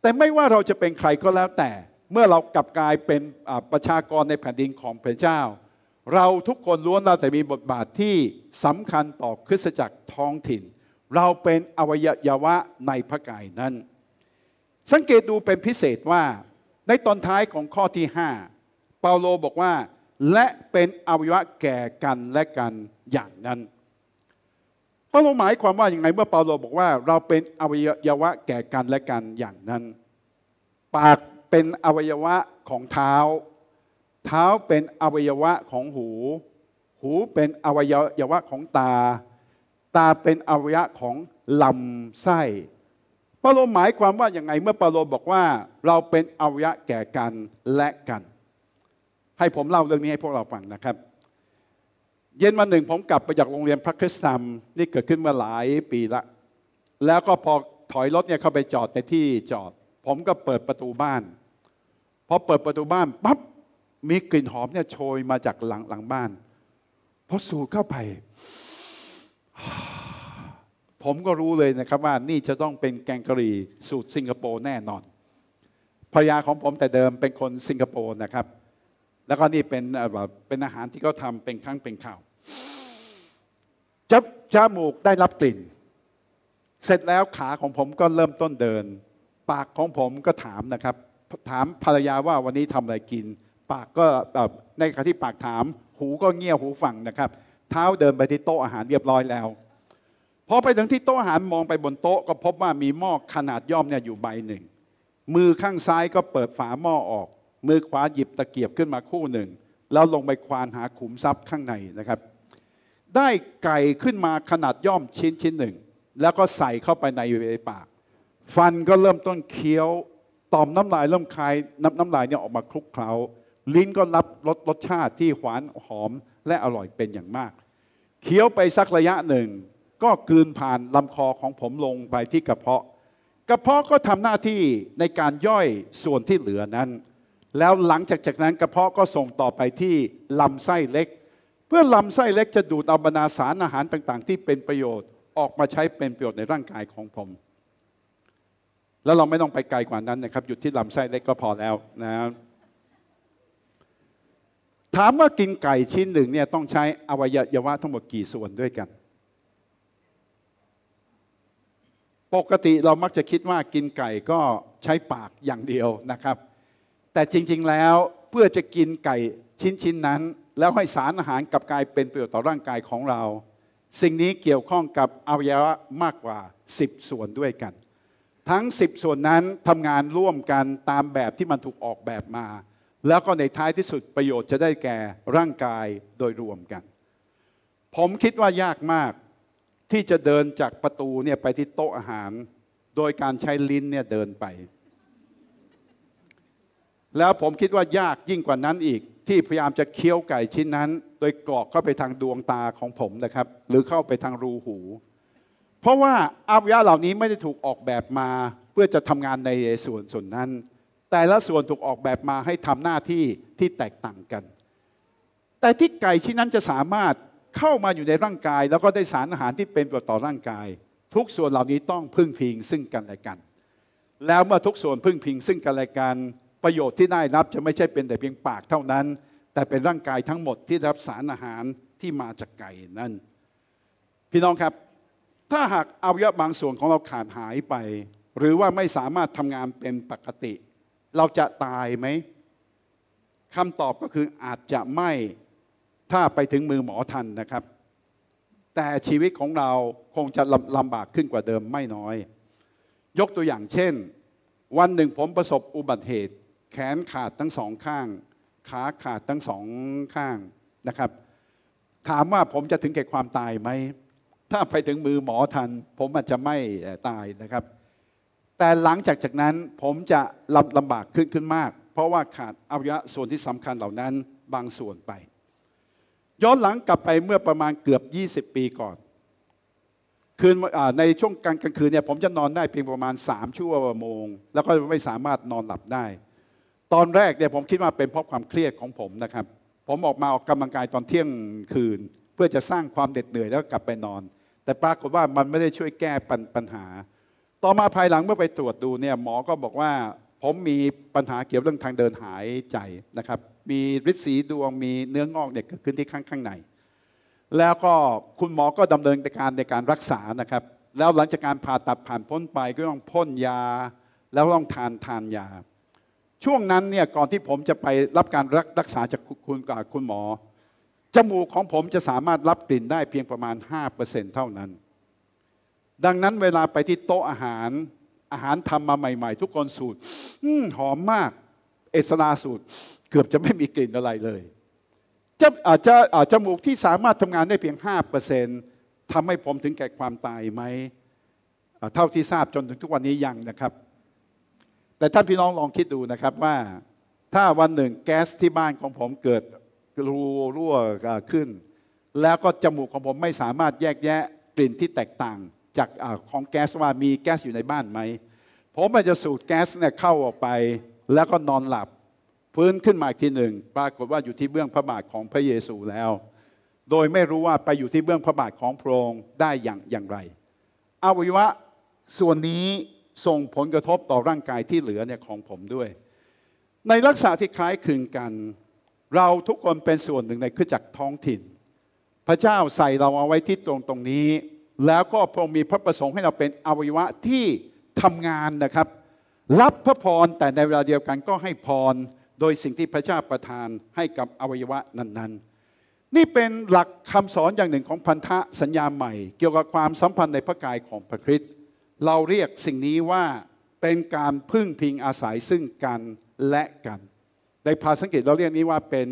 Speaker 1: แต่ไม่ว่าเราจะเป็นใครก็แล้วแต่ เมื่อเรากลับกลายเป็นประชากรในแผ่นดินของพระเจ้า เราทุกคนล้วนเราแต่มีบทบาทที่สำคัญต่อคริสตจักรท้องถิ่น เราเป็นอวัยวะในพระกายนั้น สังเกตดูเป็นพิเศษว่าในตอนท้ายของข้อที่5เปาโลบอกว่าและเป็นอวัยวะแก่กันและกันอย่างนั้นพราะเราหมายความว่าอย่างไรเมื่อเปาโลบอกว่าเราเป็นอวัยวะแก่กันและกันอย่างนั้น ปากเป็นอวัยวะของเท้า เท้าเป็นอวัยวะของหู หูเป็นอวัยวะของตา ตาเป็นอวัยวะของลำไส้เปาโลหมายความว่าอย่างไรเมื่อเปาโลบอกว่าเราเป็นอวัยวะแก่กันและกัน ให้ผมเล่าเรื่องนี้ให้พวกเราฟังนะครับเย็นวันหนึ่งผมกลับไปจากโรงเรียนพระคริสตธรรม นี่เกิดขึ้นมาหลายปีละ แล้วก็พอถอยรถเนี่ยเข้าไปจอดในที่จอด ผมก็เปิดประตูบ้าน พอเปิดประตูบ้านปั๊บ มีกลิ่นหอมเนี่ยโชยมาจากหลังหลังบ้าน พอสูดเข้าไป ผมก็รู้เลยนะครับว่านี่จะต้องเป็นแกงกะหรี่สูตรสิงคโปร์แน่นอนภรรยาของผมแต่เดิมเป็นคนสิงคโปร์นะครับแล้วก็นี่เป็นแบบเป็นอาหารที่เขาทาเป็นครั้งเป็นข่าวจับจมูกได้รับกลิ่น เสร็จแล้วขาของผมก็เริ่มต้นเดิน ปากของผมก็ถามนะครับถามภรรยาว่าวันนี้ทำอะไรกิน ปากก็แบบในขณะที่ปากถาม หูก็เงี่ยหูฟังนะครับ เท้าเดินไปที่โต๊ะอาหารเรียบร้อยแล้วพอไปถึงที่โต๊ะอาหารมองไปบนโต๊ะก็พบว่ามีหม้อขนาดย่อมเนี่ยอยู่ใบหนึ่ง มือข้างซ้ายก็เปิดฝาหม้อออกมือขวาหยิบตะเกียบขึ้นมาคู่หนึ่ง แล้วลงไปควานหาขุมทรัพย์ข้างในนะครับ ได้ไก่ขึ้นมาขนาดย่อมชิ้นชิ้นหนึ่งแล้วก็ใส่เข้าไปในปาก ฟันก็เริ่มต้นเคี้ยวต่อมน้ำลายเริ่มคายน้ำน้ำลายเนี่ยออกมาคลุกเคล้าลิ้นก็รับรสรสชาติที่หวานหอมและอร่อยเป็นอย่างมาก เคี้ยวไปสักระยะหนึ่ง ก็กลืนผ่านลำคอของผมลงไปที่กระเพาะ กระเพาะก็ทำหน้าที่ในการย่อยส่วนที่เหลือนั้นแล้วหลังจากจากนั้นกระเพาะก็ส่งต่อไปที่ลำไส้เล็ก เพื่อลำไส้เล็กจะดูดเอาบรรดาสารอาหารต่างๆ ที่เป็นประโยชน์ออกมาใช้เป็นประโยชน์ในร่างกายของผม แล้วเราไม่ต้องไปไกลกว่านั้นนะครับหยุดที่ลำไส้เล็กก็พอแล้วนะถามว่ากินไก่ชิ้นหนึ่งเนี่ยต้องใช้อวัยวะทั้งหมดกี่ส่วนด้วยกัน ปกติเรามักจะคิดว่ากินไก่ก็ใช้ปากอย่างเดียวนะครับแต่จริงๆ แล้วเพื่อจะกินไก่ชิ้นชิ้นนั้น แล้วให้สารอาหารกับกายเป็นประโยชน์ต่อร่างกายของเรา สิ่งนี้เกี่ยวข้องกับอวัยวะมากกว่า10ส่วนด้วยกัน ทั้ง10ส่วนนั้นทำงานร่วมกันตามแบบที่มันถูกออกแบบมา แล้วก็ในท้ายที่สุดประโยชน์จะได้แก่ร่างกายโดยรวมกันผมคิดว่ายากมากที่จะเดินจากประตูเนี่ยไปที่โต๊ะอาหาร โดยการใช้ลิ้นเนี่ยเดินไปแล้วผมคิดว่ายากยิ่งกว่านั้นอีก ที่พยายามจะเคี้ยวไก่ชิ้นนั้น โดยกรอกเข้าไปทางดวงตาของผมนะครับ หรือเข้าไปทางรูหู เพราะว่าอวัยวะเหล่านี้ไม่ได้ถูกออกแบบมาเพื่อจะทำงานในส่วนส่วนนั้น แต่ละส่วนถูกออกแบบมาให้ทำหน้าที่ที่แตกต่างกัน แต่ที่ไก่ชิ้นนั้นจะสามารถเข้ามาอยู่ในร่างกาย แล้วก็ได้สารอาหารที่เป็นประโยชน์ต่อร่างกาย ทุกส่วนเหล่านี้ต้องพึ่งพิงซึ่งกันและกัน แล้วเมื่อทุกส่วนพึ่งพิงซึ่งกันและกันประโยชน์ที่ได้รับจะไม่ใช่เป็นแต่เพียงปากเท่านั้น แต่เป็นร่างกายทั้งหมดที่รับสารอาหารที่มาจากไก่นั่น พี่น้องครับ ถ้าหากอวัยวะบางส่วนของเราขาดหายไป หรือว่าไม่สามารถทำงานเป็นปกติ เราจะตายไหมคำตอบก็คืออาจจะไม่ ถ้าไปถึงมือหมอทันนะครับ แต่ชีวิตของเราคงจะลำบากขึ้นกว่าเดิมไม่น้อย ยกตัวอย่างเช่น วันหนึ่งผมประสบอุบัติเหตุแขนขาดทั้งสองข้าง ขาขาดทั้งสองข้างนะครับ ถามว่าผมจะถึงแก่ความตายไหม ถ้าไปถึงมือหมอทัน ผมอาจจะไม่ตายนะครับ แต่หลังจากจากนั้นผมจะลำลำบากขึ้นขึ้นมาก เพราะว่าขาดอวัยวะส่วนที่สำคัญเหล่านั้นบางส่วนไป ย้อนหลังกลับไปเมื่อประมาณเกือบ 20 ปีก่อน คืนในช่วงกลางคืนเนี่ยผมจะนอนได้เพียงประมาณ3ชั่วโมง แล้วก็ไม่สามารถนอนหลับได้ตอนแรกเนี่ยผมคิดว่าเป็นเพราะความเครียดของผมนะครับผมออกมาออกกำลังกายตอนเที่ยงคืน เพื่อจะสร้างความเด็ดเหนื่อยแล้วกลับไปนอน แต่ปรากฏว่ามันไม่ได้ช่วยแก้ปัญญหา ต่อมาภายหลังเมื่อไปตรวจดูเนี่ยหมอก็บอกว่าผมมีปัญหาเกี่ยวเรื่องทางเดินหายใจนะครับมีริดสีดวงมีเนื้องอกเนี่ยเกิดขึ้นที่ข้างข้างใน แล้วก็คุณหมอก็ดำเนินการในการรักษานะครับแล้วหลังจากการผ่าตัดผ่านพ้นไปก็ต้องพ่นยา แล้วต้องทานทานยาช่วงนั้นเนี่ยก่อนที่ผมจะไปรับการรักษาจากคุณกับคุณหมอจมูกของผมจะสามารถรับกลิ่นได้เพียงประมาณ5%เท่านั้น ดังนั้นเวลาไปที่โต๊ะอาหารอาหารทำมาใหม่ๆ ทุกคนสูตรหอมมาก เอสลาสูตรเกือบจะไม่มีกลิ่นอะไรเลย จะอาจจะจมูกที่สามารถทำงานได้เพียง5%ทำให้ผมถึงแก่ความตายไหมเท่าที่ทราบจนถึงทุกวันนี้ยังนะครับแต่ท่านพี่น้องลองคิดดูนะครับว่าถ้าวันหนึ่งแก๊สที่บ้านของผมเกิดรูรั่วขึ้น แล้วก็จมูกของผมไม่สามารถแยกแยะกลิ่นที่แตกต่าง จากอของแก๊สว่ามีแก๊สอยู่ในบ้านไหม ผมอาจจะสูดแก๊สเนี่ยเข้าออกไปแล้วก็นอนหลับฟื้นขึ้นมาอีกทีหนึ่งปรากฏว่าอยู่ที่เบื้องพระบาทของพระเยซูแล้ว โดยไม่รู้ว่าไปอยู่ที่เบื้องพระบาทของพระองค์ได้อย่างอย่างไรอวัยวะส่วนนี้ส่งผลกระทบต่อร่างกายที่เหลือเนี่ยของผมด้วย ในลักษณะที่คล้ายคลึงกัน เราทุกคนเป็นส่วนหนึ่งในขึ้นจากท้องถิ่น พระเจ้าใส่เราเอาไว้ที่ตรงตรงนี้ แล้วก็พระองค์มีพระประสงค์ให้เราเป็นอวัยวะที่ทำงานนะครับ รับพระพรแต่ในเวลาเดียวกันก็ให้พร โดยสิ่งที่พระเจ้าประทานให้กับอวัยวะนั้น ๆ นี่เป็นหลักคำสอนอย่างหนึ่งของพันธะสัญญาใหม่ เกี่ยวกับความสัมพันธ์ในพระกายของพระคริสต์เราเรียกสิ่งนี้ว่าเป็นการพึ่งพิงอาศัยซึ่งกันและกัน ในภาษาอังกฤษเราเรียกนี้ว่าเป็น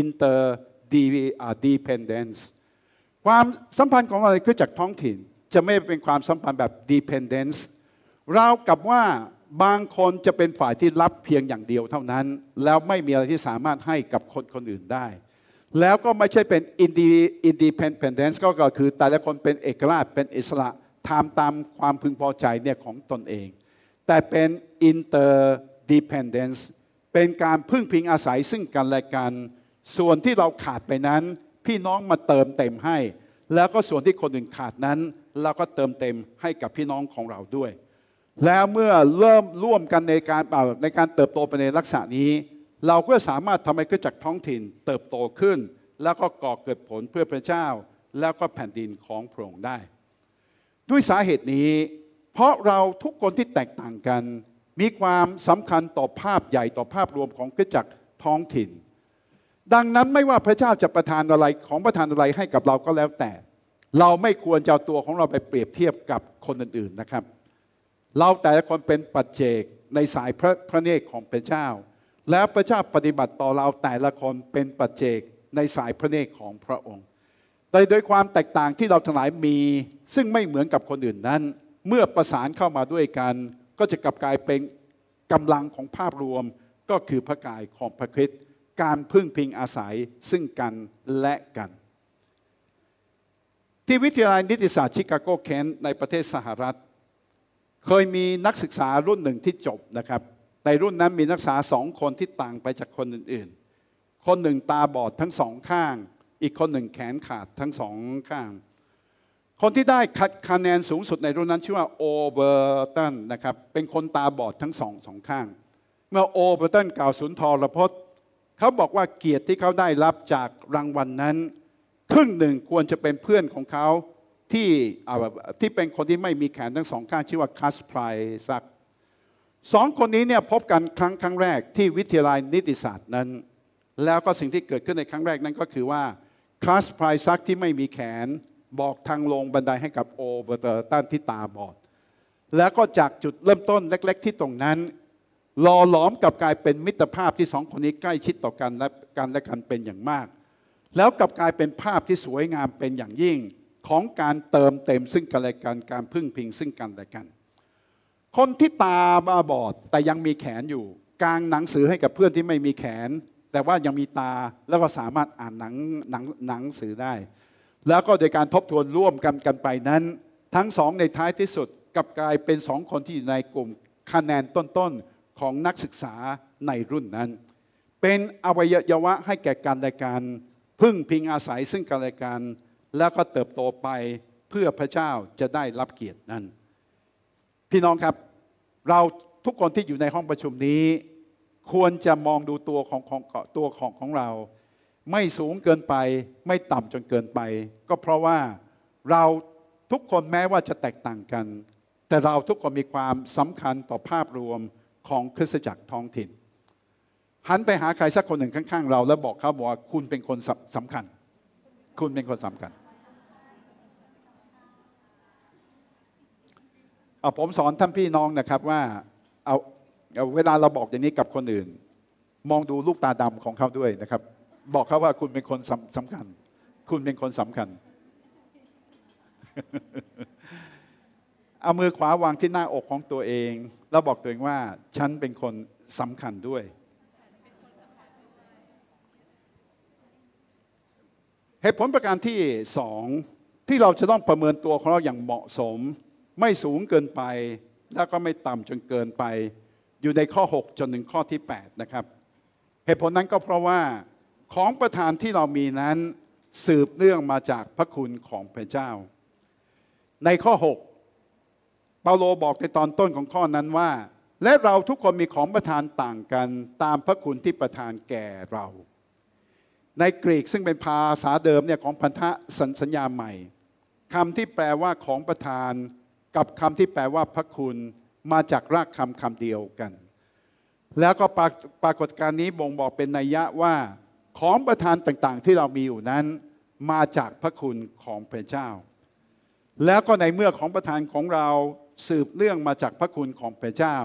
Speaker 1: interdependence ความสัมพันธ์ของอะไรก็จากท้องถิ่น จะไม่เป็นความสัมพันธ์แบบ dependence เรากับว่าบางคนจะเป็นฝ่ายที่รับเพียงอย่างเดียวเท่านั้น แล้วไม่มีอะไรที่สามารถให้กับคนคนอื่นได้ แล้วก็ไม่ใช่เป็น independence ก็คือแต่ละคนเป็นเอกราชเป็นอิสระทำตามความพึงพอใจเนี่ยของตนเอง แต่เป็น interdependence เป็นการพึ่งพิงอาศัยซึ่งกันและกัน ส่วนที่เราขาดไปนั้น พี่น้องมาเติมเต็มให้ แล้วก็ส่วนที่คนอื่นขาดนั้นเราก็เติมเต็มให้กับพี่น้องของเราด้วย แล้วเมื่อเริ่มร่วมกันในการในการเติบโตไปในลักษณะนี้ เราก็สามารถทำให้ขึ้นจากท้องถิ่น เติบโตขึ้น แล้วก็ก่อเกิดผลเพื่อพระเจ้าแล้วก็แผ่นดินของพระองค์ได้ด้วยสาเหตุนี้เพราะเราทุกคนที่แตกต่างกัน มีความสำคัญต่อภาพใหญ่ต่อภาพรวมของกิจจักรท้องถิ่น ดังนั้นไม่ว่าพระเจ้าจะประทานอะไรของประทานอะไรให้กับเราก็แล้วแต่ เราไม่ควรจะเอาตัวของเราไปเปรียบเทียบกับคนอื่นๆนะครับ เราแต่ละคนเป็นปัจเจกในสายพระพระเนตรของพระเจ้าและพระเจ้าปฏิบัติต่อเราแต่ละคนเป็นปัจเจกในสายพระเนตรของพระองค์แต่โดยความแตกต่างที่เราทั้งหลายมี ซึ่งไม่เหมือนกับคนอื่นนั้น เมื่อประสานเข้ามาด้วยกัน ก็จะกลับกลายเป็นกำลังของภาพรวมก็คือพระกายของพระคริสต์การพึ่งพิงอาศัยซึ่งกันและกัน ที่วิทยาลัยนิติศาสตร์ชิคาโกเคนในประเทศสหรัฐเคยมีนักศึกษารุ่นหนึ่งที่จบนะครับในรุ่นนั้นมีนักศึกษาสองคนที่ต่างไปจากคนอื่นๆคนหนึ่งตาบอดทั้งสองข้างอีกคนหนึ่งแขนขาดทั้งสองข้าง คนที่ได้คัดคะแนนสูงสุดในรุ่นนั้นชื่อว่าโอเบอร์ตันนะครับเป็นคนตาบอดทั้งสองสองข้าง เมื่อโอเบอร์ตันกล่าวสุนทรพจน์ เขาบอกว่าเกียรติที่เขาได้รับจากรางวัลนนั้นครึ่งหนึ่งควรจะเป็นเพื่อนของเขาที่ที่เป็นคนที่ไม่มีแขนทั้งสองข้าง ชื่อว่าคัสไพรซักสองคนนี้เนี่ยพบกันครั้งครั้งแรกที่วิทยาลัยนิติศาสตร์นั้น แล้วก็สิ่งที่เกิดขึ้นในครั้งแรกนั้นก็คือว่าคลาสพลายซักที่ไม่มีแขนบอกทางลงบันไดให้กับโอเบอร์เตอร์ตันที่ตาบอดแล้วก็จากจุดเริ่มต้นเล็ก ๆ ที่ตรงนั้นหล่อหลอมกับกลายเป็นมิตรภาพที่สองคนนี้ใกล้ชิดต่อกันและกันและกันเป็นอย่างมาก แล้วกับกลายเป็นภาพที่สวยงามเป็นอย่างยิ่ง ของการเติมเต็มซึ่งกันและกันการพึ่งพิงซึ่งกันและกัน คนที่ตาบอดแต่ยังมีแขนอยู่กลางหนังสือให้กับเพื่อนที่ไม่มีแขนแต่ว่ายังมีตาแล้วก็สามารถอ่านหนังหนังหนังสือได้ แล้วก็โดยการทบทวนร่วมกันกันไปนั้น ทั้งสองในท้ายที่สุดกับกลายเป็นสองคนที่อยู่ในกลุ่มคะแนนต้นๆของนักศึกษาในรุ่นนั้น เป็นอวัยวะให้แก่การในการพึ่งพิงอาศัยซึ่งกันและกันแล้วก็เติบโตไปเพื่อพระเจ้าจะได้รับเกียรตินั้น พี่น้องครับเราทุกคนที่อยู่ในห้องประชุมนี้ควรจะมองดูตัวของของตัวของของเราไม่สูงเกินไปไม่ต่ำจนเกินไป ก็เพราะว่าเราทุกคนแม้ว่าจะแตกต่างกัน แต่เราทุกคนมีความสำคัญต่อภาพรวมของคริสตจักรท้องถิ่นหันไปหาใครสักคนหนึ่งข้างๆ เราแล้วบอกเขาบอกว่าคุณเป็นคนสำคัญ คุณเป็นคนสำคัญเอาผมสอนท่านพี่น้องนะครับว่าเอาเวลาเราบอกอย่างนี้กับคนอื่น มองดูลูกตาดำของเขาด้วยนะครับ บอกเขาว่าคุณเป็นคนสำคัญ คุณเป็นคนสำคัญ เอามือขวาวางที่หน้าอกของตัวเอง แล้วบอกตัวเองว่าฉันเป็นคนสำคัญด้วยเหตุผลประการที่สองที่เราจะต้องประเมินตัวของเราอย่างเหมาะสม ไม่สูงเกินไป แล้วก็ไม่ต่ำจนเกินไปอยู่ในข้อ 6 จนถึงข้อที่8นะครับเหตุผลนั้นก็เพราะว่า ของประทานที่เรามีนั้น สืบเนื่องมาจากพระคุณของพระเจ้า ในข้อ6เปาโลบอกในตอนต้นของข้อนั้นว่า และเราทุกคนมีของประทานต่างกัน ตามพระคุณที่ประทานแก่เรา ในกรีกซึ่งเป็นภาษาเดิมเนี่ยของพันธะสัญสญาใหม่คำที่แปลว่าของประทาน กับคำที่แปลว่าพระคุณมาจากรากคำคำเดียวกัน แล้วก็ปรากฏการณ์นี้บ่งบอกเป็นนัยยะว่าของประทานต่าง ๆ ที่เรามีอยู่นั้นมาจากพระคุณของพระเจ้า แล้วก็ในเมื่อของประทานของเราสืบเนื่องมาจากพระคุณของพระเจ้า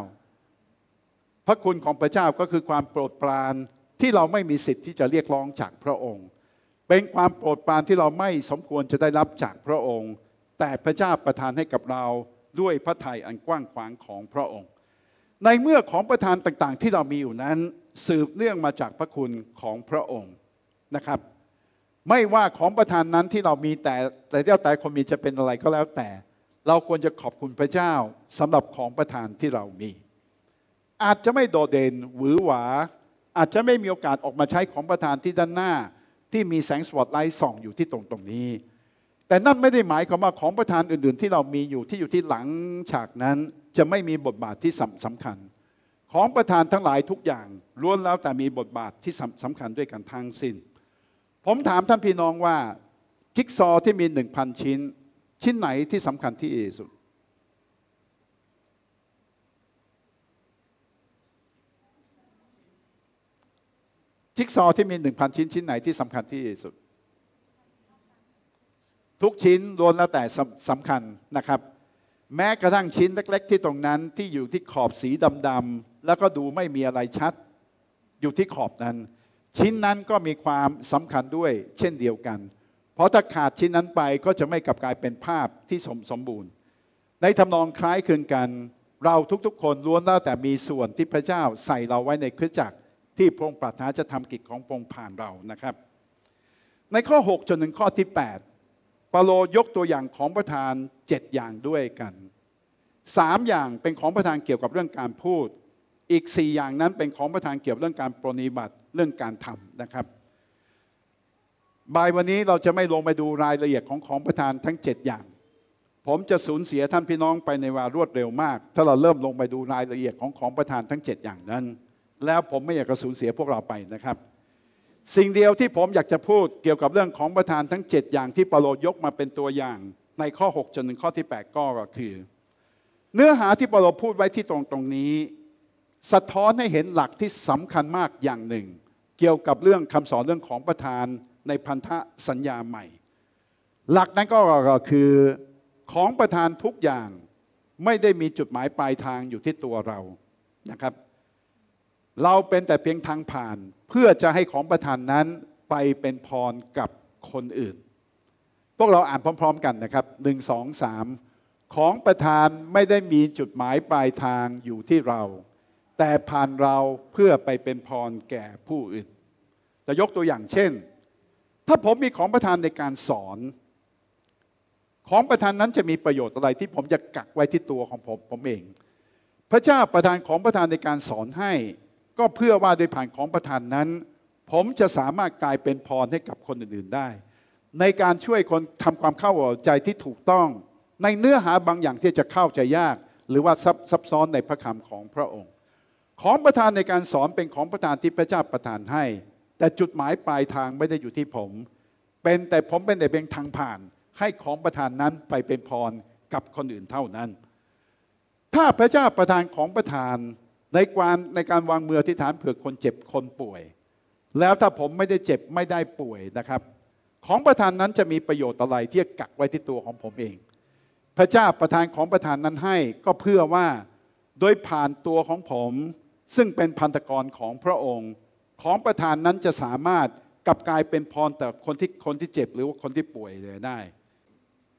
Speaker 1: พระคุณของพระเจ้าก็คือความโปรดปรานที่เราไม่มีสิทธิ์ที่จะเรียกร้องจากพระองค์ เป็นความโปรดปรานที่เราไม่สมควรจะได้รับจากพระองค์ แต่พระเจ้าประทานให้กับเราด้วยพระทัยอันกว้างขวางของพระองค์ ในเมื่อของประทานต่างๆ ที่เรามีอยู่นั้นสืบเนื่องมาจากพระคุณของพระองค์นะครับ ไม่ว่าของประทานนั้นที่เรามีแต่แต่เดียวแต่คนมีจะเป็นอะไรก็แล้วแต่ เราควรจะขอบคุณพระเจ้าสำหรับของประทานที่เรามี อาจจะไม่โดดเด่นหวือหวา อาจจะไม่มีโอกาสออกมาใช้ของประทานที่ด้านหน้าที่มีแสงสปอตไลท์ส่อง อยู่ที่ตรงตรงนี้แต่นั่นไม่ได้หมายความว่าของประธานอื่นๆ ที่เรามีอยู่ที่อยู่ที่หลังฉากนั้นจะไม่มีบทบาทที่สำคัญ ของประธานทั้งหลายทุกอย่างล้วนแล้วแต่มีบทบาทที่สำคัญด้วยกันทั้งสิ้น ผมถามท่านพี่น้องว่า จิ๊กซอที่มีหนึ่งพันชิ้นชิ้นไหนที่สำคัญที่สุด จิ๊กซอที่มีหนึ่งพันชิ้นชิ้นไหนที่สำคัญที่สุดทุกชิ้นล้วนแล้วแต่สำคัญนะครับ แม้กระทั่งชิ้นเล็ก ๆ ที่ตรงนั้นที่อยู่ที่ขอบสีดำๆแล้วก็ดูไม่มีอะไรชัดอยู่ที่ขอบนั้น ชิ้นนั้นก็มีความสำคัญด้วย เช่นเดียวกัน เพราะถ้าขาดชิ้นนั้นไปก็จะไม่กลับกลายเป็นภาพที่สมสมบูรณ์ ในทานองคล้ายคลึงกัน เราทุกๆ คนล้วนแล้วแต่มีส่วนที่พระเจ้าใส่เราไว้ในคริสตจักรที่พระองค์ปรารถนาจะทำกิจของพระองค์ผ่านเรานะครับ ในข้อ6จนถึงข้อที่8ปาโลยกตัวอย่างของประธานเจ็ดอย่างด้วยกันสามอย่างเป็นของประธานเกี่ยวกับเรื่องการพูด อีกสี่อย่างนั้นเป็นของประธานเกี่ยวกับเรื่องการปรนิบัติ เรื่องการทำนะครับบ่ายวันนี้เราจะไม่ลงไปดูรายละเอียดของของประธานทั้งเจ็ดอย่าง ผมจะสูญเสียท่านพี่น้องไปในวารวดเร็วมาก ถ้าเราเริ่มลงไปดูรายละเอียดของของประธานทั้งเจ็ดอย่างนั้น แล้วผมไม่อยากจะสูญเสียพวกเราไปนะครับสิ่งเดียวที่ผมอยากจะพูดเกี่ยวกับเรื่องของประธานทั้ง7อย่างที่เปาโลยกมาเป็นตัวอย่างในข้อ6จนถึงข้อที่8ก็คือ เนื้อหาที่เปาโลพูดไว้ที่ตรงตรงนี้ สะท้อนให้เห็นหลักที่สำคัญมากอย่างหนึ่ง เกี่ยวกับเรื่องคำสอนเรื่องของประธานในพันธสัญญาใหม่ หลักนั้นก็คือของประธานทุกอย่างไม่ได้มีจุดหมายปลายทางอยู่ที่ตัวเรานะครับเราเป็นแต่เพียงทางผ่านเพื่อจะให้ของประทานนั้นไปเป็นพรกับคนอื่น พวกเราอ่านพร้อมๆ กันนะครับหนึ่งสองสามของประทานไม่ได้มีจุดหมาย ปลายทางอยู่ที่เรา แต่ผ่านเราเพื่อไปเป็นพรแก่ผู้อื่นจะยกตัวอย่างเช่น ถ้าผมมีของประทานในการสอน ของประทานนั้นจะมีประโยชน์อะไรที่ผมจะกักไว้ที่ตัวของผมผมเอง พระเจ้าประทานของประทานในการสอนให้ก็เพื่อว่าโดยผ่านของประธานนั้น ผมจะสามารถกลายเป็นพรให้กับคนอื่นๆได้ ในการช่วยคนทำความเข้าใจที่ถูกต้องในเนื้อหาบางอย่างที่จะเข้าใจยาก หรือว่าซับซ้อนในพระคำของพระองค์ ของประธานในการสอนเป็นของประธานที่พระเจ้าประทานให้ แต่จุดหมายปลายทางไม่ได้อยู่ที่ผม เป็นแต่ผมเป็นแต่เพียงทางผ่านให้ของประธานนั้นไปเป็นพรกับคนอื่นเท่านั้น ถ้าพระเจ้าประทานของประธานในความในการวางมืออธิษฐานเผื่อคนเจ็บคนป่วย แล้วถ้าผมไม่ได้เจ็บไม่ได้ป่วยนะครับ ของประทานนั้นจะมีประโยชน์อะไรที่จะกักไว้ที่ตัวของผมเอง พระเจ้าประทานของประทานนั้นให้ก็เพื่อว่าโดยผ่านตัวของผมซึ่งเป็นพันธกรของพระองค์ ของประทานนั้นจะสามารถกลับกลายเป็นพรแต่คนที่คนที่เจ็บ หรือว่าคนที่ป่วยเลยได้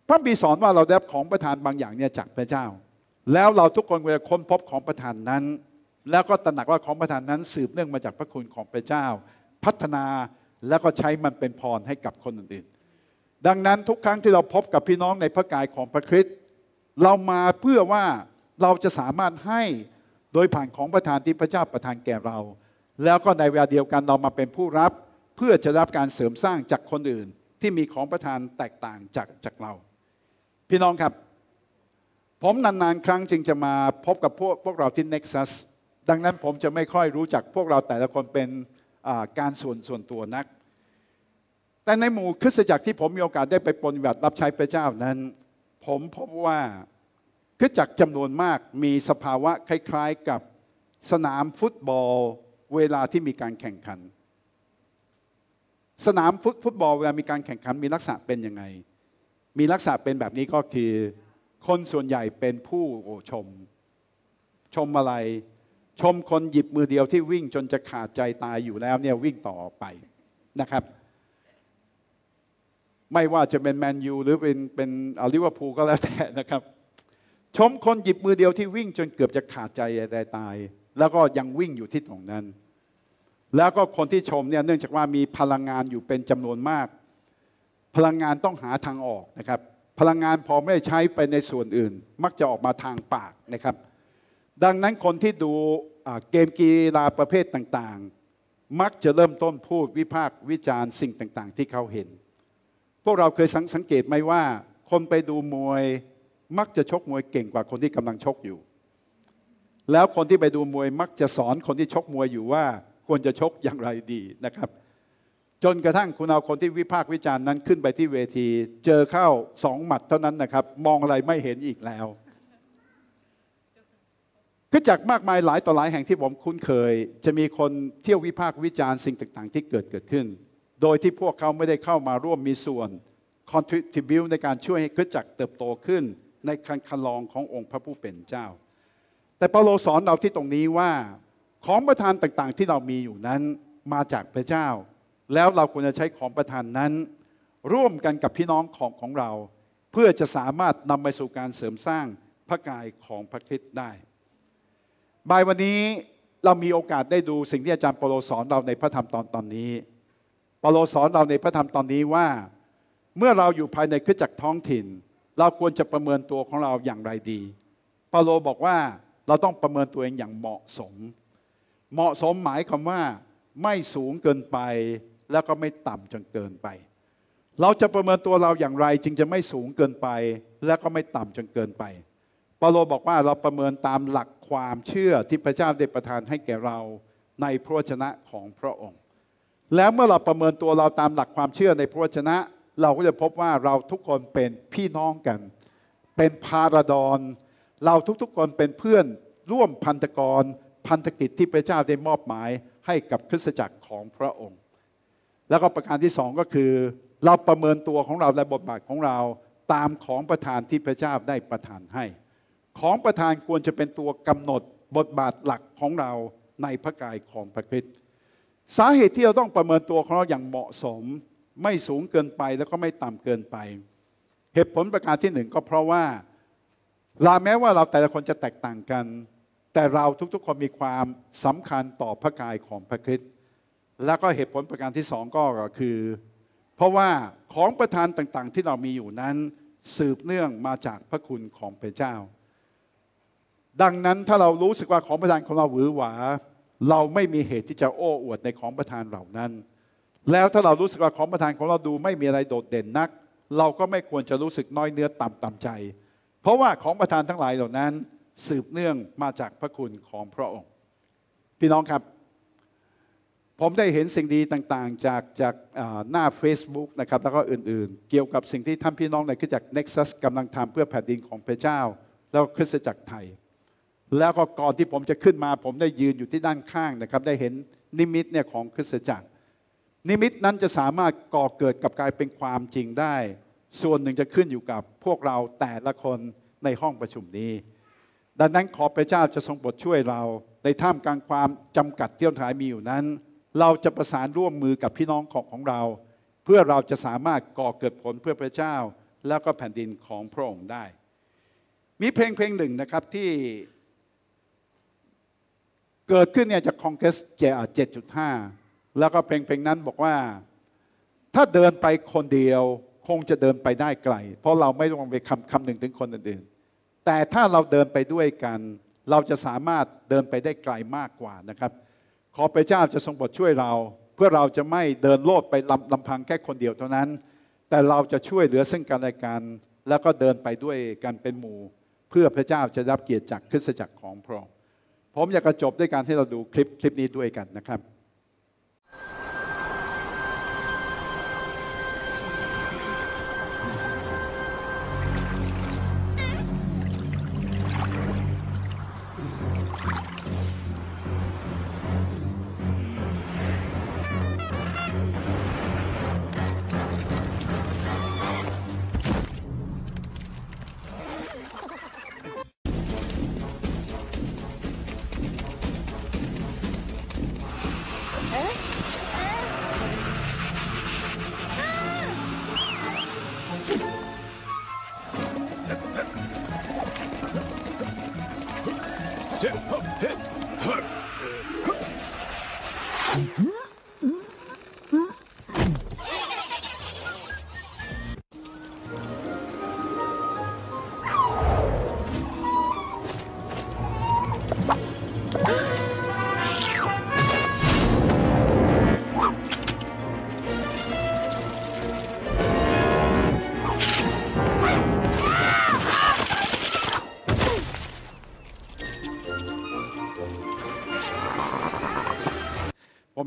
Speaker 1: พระบีสอนว่าเราได้ของประทานบางอย่างเนี่ยจากพระเจ้า แล้วเราทุกคนเวลาค้นพบของประทานนั้นแล้วก็ตระหนักว่าของประทานนั้นสืบเนื่องมาจากพระคุณของพระเจ้า พัฒนาแล้วก็ใช้มันเป็นพรให้กับคนอื่นๆ ดังนั้นทุกครั้งที่เราพบกับพี่น้องในพระกายของพระคริสต์เรามาเพื่อว่าเราจะสามารถให้โดยผ่านของประทานที่พระเจ้าประทานแก่เรา แล้วก็ในเวลาเดียวกันเรามาเป็นผู้รับ เพื่อจะรับการเสริมสร้างจากคนอื่น ที่มีของประทานแตกต่างจากจากเรา พี่น้องครับผมนานๆครั้งจึงจะมาพบกับพวกพวกเราที่เน็กซัสดังนั้นผมจะไม่ค่อยรู้จักพวกเราแต่ละคนเป็นการส่วนส่วนตัวนัก แต่ในหมู่คริสตจักรที่ผมมีโอกาสได้ไปปนวบัติรับใช้พระเจ้านั้น ผมพบว่าคริสตจักรจำนวนมากมีสภาวะคล้ายๆกับสนามฟุตบอลเวลาที่มีการแข่งขัน สนามฟุตฟุตบอลเวลามีการแข่งขันมีลักษณะเป็นยังไง มีลักษณะเป็นแบบนี้ก็คือ คนส่วนใหญ่เป็นผู้ชม ชมอะไรชมคนหยิบมือเดียวที่วิ่งจนจะขาดใจตายอยู่แล้วเนี่ยวิ่งต่อไปนะครับ ไม่ว่าจะเป็นแมนยูหรือเป็นเป็นอาลิเวอร์พูลก็แล้วแต่นะครับ ชมคนหยิบมือเดียวที่วิ่งจนเกือบจะขาดใจตายตายแล้วก็ยังวิ่งอยู่ที่ตรงนั้น แล้วก็คนที่ชมเนี่ยเนื่องจากว่ามีพลังงานอยู่เป็นจำนวนมาก พลังงานต้องหาทางออกนะครับ พลังงานพอไม่ใช้ไปในส่วนอื่น มักจะออกมาทางปากนะครับดังนั้นคนที่ดูเกมกีฬาประเภทต่างๆ มักจะเริ่มต้นพูดวิพากษ์วิจารณ์สิ่งต่างๆ ที่เขาเห็น พวกเราเคยสังเกตไหมว่า คนไปดูมวย มักจะชกมวยเก่งกว่าคนที่กำลังชกอยู่ แล้วคนที่ไปดูมวย มักจะสอนคนที่ชกมวยอยู่ว่าควรจะชกอย่างไรดีนะครับ จนกระทั่งคุณเอาคนที่วิพากษ์วิจารณ์นั้นขึ้นไปที่เวที เจอเข้าสองหมัดเท่านั้นนะครับมองอะไรไม่เห็นอีกแล้วก็จากมากมายหลายต่อหลายแห่งที่ผมคุ้นเคย จะมีคนเที่ยววิพากษ์วิจารณ์สิ่งต่าง ๆ ที่เกิดเกิดขึ้น โดยที่พวกเขาไม่ได้เข้ามาร่วมมีส่วน contribute ในการช่วยให้ครจักเติบโตขึ้นในคันคลองขององค์พระผู้เป็นเจ้า แต่เปาโลสอนเราที่ตรงนี้ว่าของประทานต่าง ๆ ที่เรามีอยู่นั้นมาจากพระเจ้า แล้วเราควรจะใช้ของประทานนั้น ร่วมกันกับพี่น้องของของเรา เพื่อจะสามารถนำไปสู่การเสริมสร้างพระกายของพระคริสต์ได้บายวันนี้เรามีโอกาสได้ดูสิ่งที่อาจารย์เปโลสอนเราในพระธรรมตอนตอนนี้เปโลสอนเราในพระธรรมตอนนี้ว่า เมื่อเราอยู่ภายในคริสจักรท้องถิ่น เราควรจะประเมินตัวของเราอย่างไรดีเปโลบอกว่าเราต้องประเมินตัวเองอย่างเหมาะสม เหมาะสมหมายความว่า ไม่สูงเกินไป แล้วก็ไม่ต่ำจนเกินไป เราจะประเมินตัวเราอย่างไรจึงจะไม่สูงเกินไป แล้วก็ไม่ต่ำจนเกินไปเปาโลบอกว่าเราประเมินตามหลักความเชื่อที่พระเจ้าได้ประทานให้แก่เราในพระชนะของพระองค์ แล้วเมื่อเราประเมินตัวเราตามหลักความเชื่อในพระชนะ เราก็จะพบว่าเราทุกคนเป็นพี่น้องกัน เป็นพาราดอน เราทุกๆคนเป็นเพื่อนร่วมพันธกรพันธกิจที่พระเจ้าได้มอบหมายให้กับคริสตจักรของพระองค์ แล้วก็ประการที่สองก็คือ เราประเมินตัวของเราและบทบาทของเราตามของประธานที่พระเจ้าได้ประทานให้ของประธานควรจะเป็นตัวกำหนดบทบาทหลักของเราในพระกายของพระคริสต์สาเหตุที่เราต้องประเมินตัวของเราอย่างเหมาะสม ไม่สูงเกินไปแล้วก็ไม่ต่ำเกินไป เหตุผลประการที่หนึ่งก็เพราะว่าลาแม้ว่าเราแต่ละคนจะแตกต่างกัน แต่เราทุกๆคนมีความสำคัญต่อพระกายของพระคริสต์แล้วก็เหตุผลประการที่สองก็คือ เพราะว่าของประธานต่างๆ ที่เรามีอยู่นั้นสืบเนื่องมาจากพระคุณของพระเจ้าดังนั้นถ้าเรารู้สึกว่าของประทานของเราหวือหวาเราไม่มีเหตุที่จะโอ้อวดในของประทานเหล่านั้น แล้วถ้าเรารู้สึกว่าของประทานของเราดูไม่มีอะไรโดดเด่นนัก เราก็ไม่ควรจะรู้สึกน้อยเนื้อต่ำต่ำใจ เพราะว่าของประทานทั้งหลายเหล่านั้น สืบเนื่องมาจากพระคุณของพระองค์พี่น้องครับผมได้เห็นสิ่งดีต่างๆ จากจากหน้า Facebook นะครับแล้วก็อื่นๆ เกี่ยวกับสิ่งที่ท่านพี่น้องในขึ้นจาก Nexus กำลังทำเพื่อแผ่นดินของพระเจ้า แล้วคริสตจักรไทยแล้วก็ก่อนที่ผมจะขึ้นมาผมได้ยืนอยู่ที่ด้านข้างนะครับ ได้เห็นนิมิตเนี่ยของคริสตจักรนิมิตนั้นจะสามารถก่อเกิดกับกลายเป็นความจริงได้ ส่วนหนึ่งจะขึ้นอยู่กับพวกเราแต่ละคนในห้องประชุมนี้ ดังนั้นขอพระเจ้าจะทรงบทช่วยเราในท่ามกลางความจำกัดเที่ยวทายมีอยู่นั้น เราจะประสานร่วมมือกับพี่น้องของของเรา เพื่อเราจะสามารถก่อเกิดผลเพื่อพระเจ้า แล้วก็แผ่นดินของพระองค์ได้ มีเพลงเพลงหนึ่งนะครับที่เกิดขึ้นเนี่ยจากคองเกรสเจ็ดจุดห้าแล้วก็เพลงเพลงนั้นบอกว่าถ้าเดินไปคนเดียวคงจะเดินไปได้ไกลเพราะเราไม่ต้องไปคำคำหนึ่งถึงคนอื่นๆแต่ถ้าเราเดินไปด้วยกัน เราจะสามารถเดินไปได้ไกลมากกว่านะครับขอพระเจ้าจะทรงบทช่วยเรา เพื่อเราจะไม่เดินโลดไปลำลำพังแค่คนเดียวเท่านั้น แต่เราจะช่วยเหลือซึ่งกันและกันแล้วก็เดินไปด้วยกันเป็นหมู่ เพื่อพระเจ้าจะรับเกียรติจากคริสตจักรของพระองค์ผมอยากจะจบด้วยการให้เราดูคลิปคลิปนี้ด้วยกันนะครับ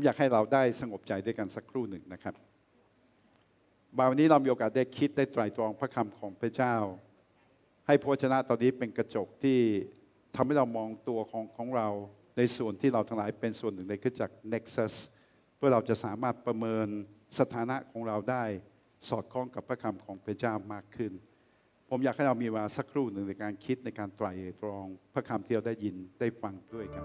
Speaker 1: ผมอยากให้เราได้สงบใจด้วยกันสักครู่หนึ่งนะครับบ่ายวันนี้เรา มีโอกาสได้คิดได้ไตรตรองพระคำของพระเจ้า ให้พระชนะตอนนี้เป็นกระจกที่ทำให้เรามองตัวของของเราในส่วนที่เราทั้งหลายเป็นส่วนหนึ่งในขึ้นจาก Nexus เพื่อเราจะสามารถประเมินสถานะของเราได้สอดคล้องกับพระคำของพระเจ้ามากขึ้น ผมอยากให้เรามีเวลาสักครู่หนึ่งในการคิดในการไตรตรอง พระคำที่เราได้ยินได้ฟังด้วยกัน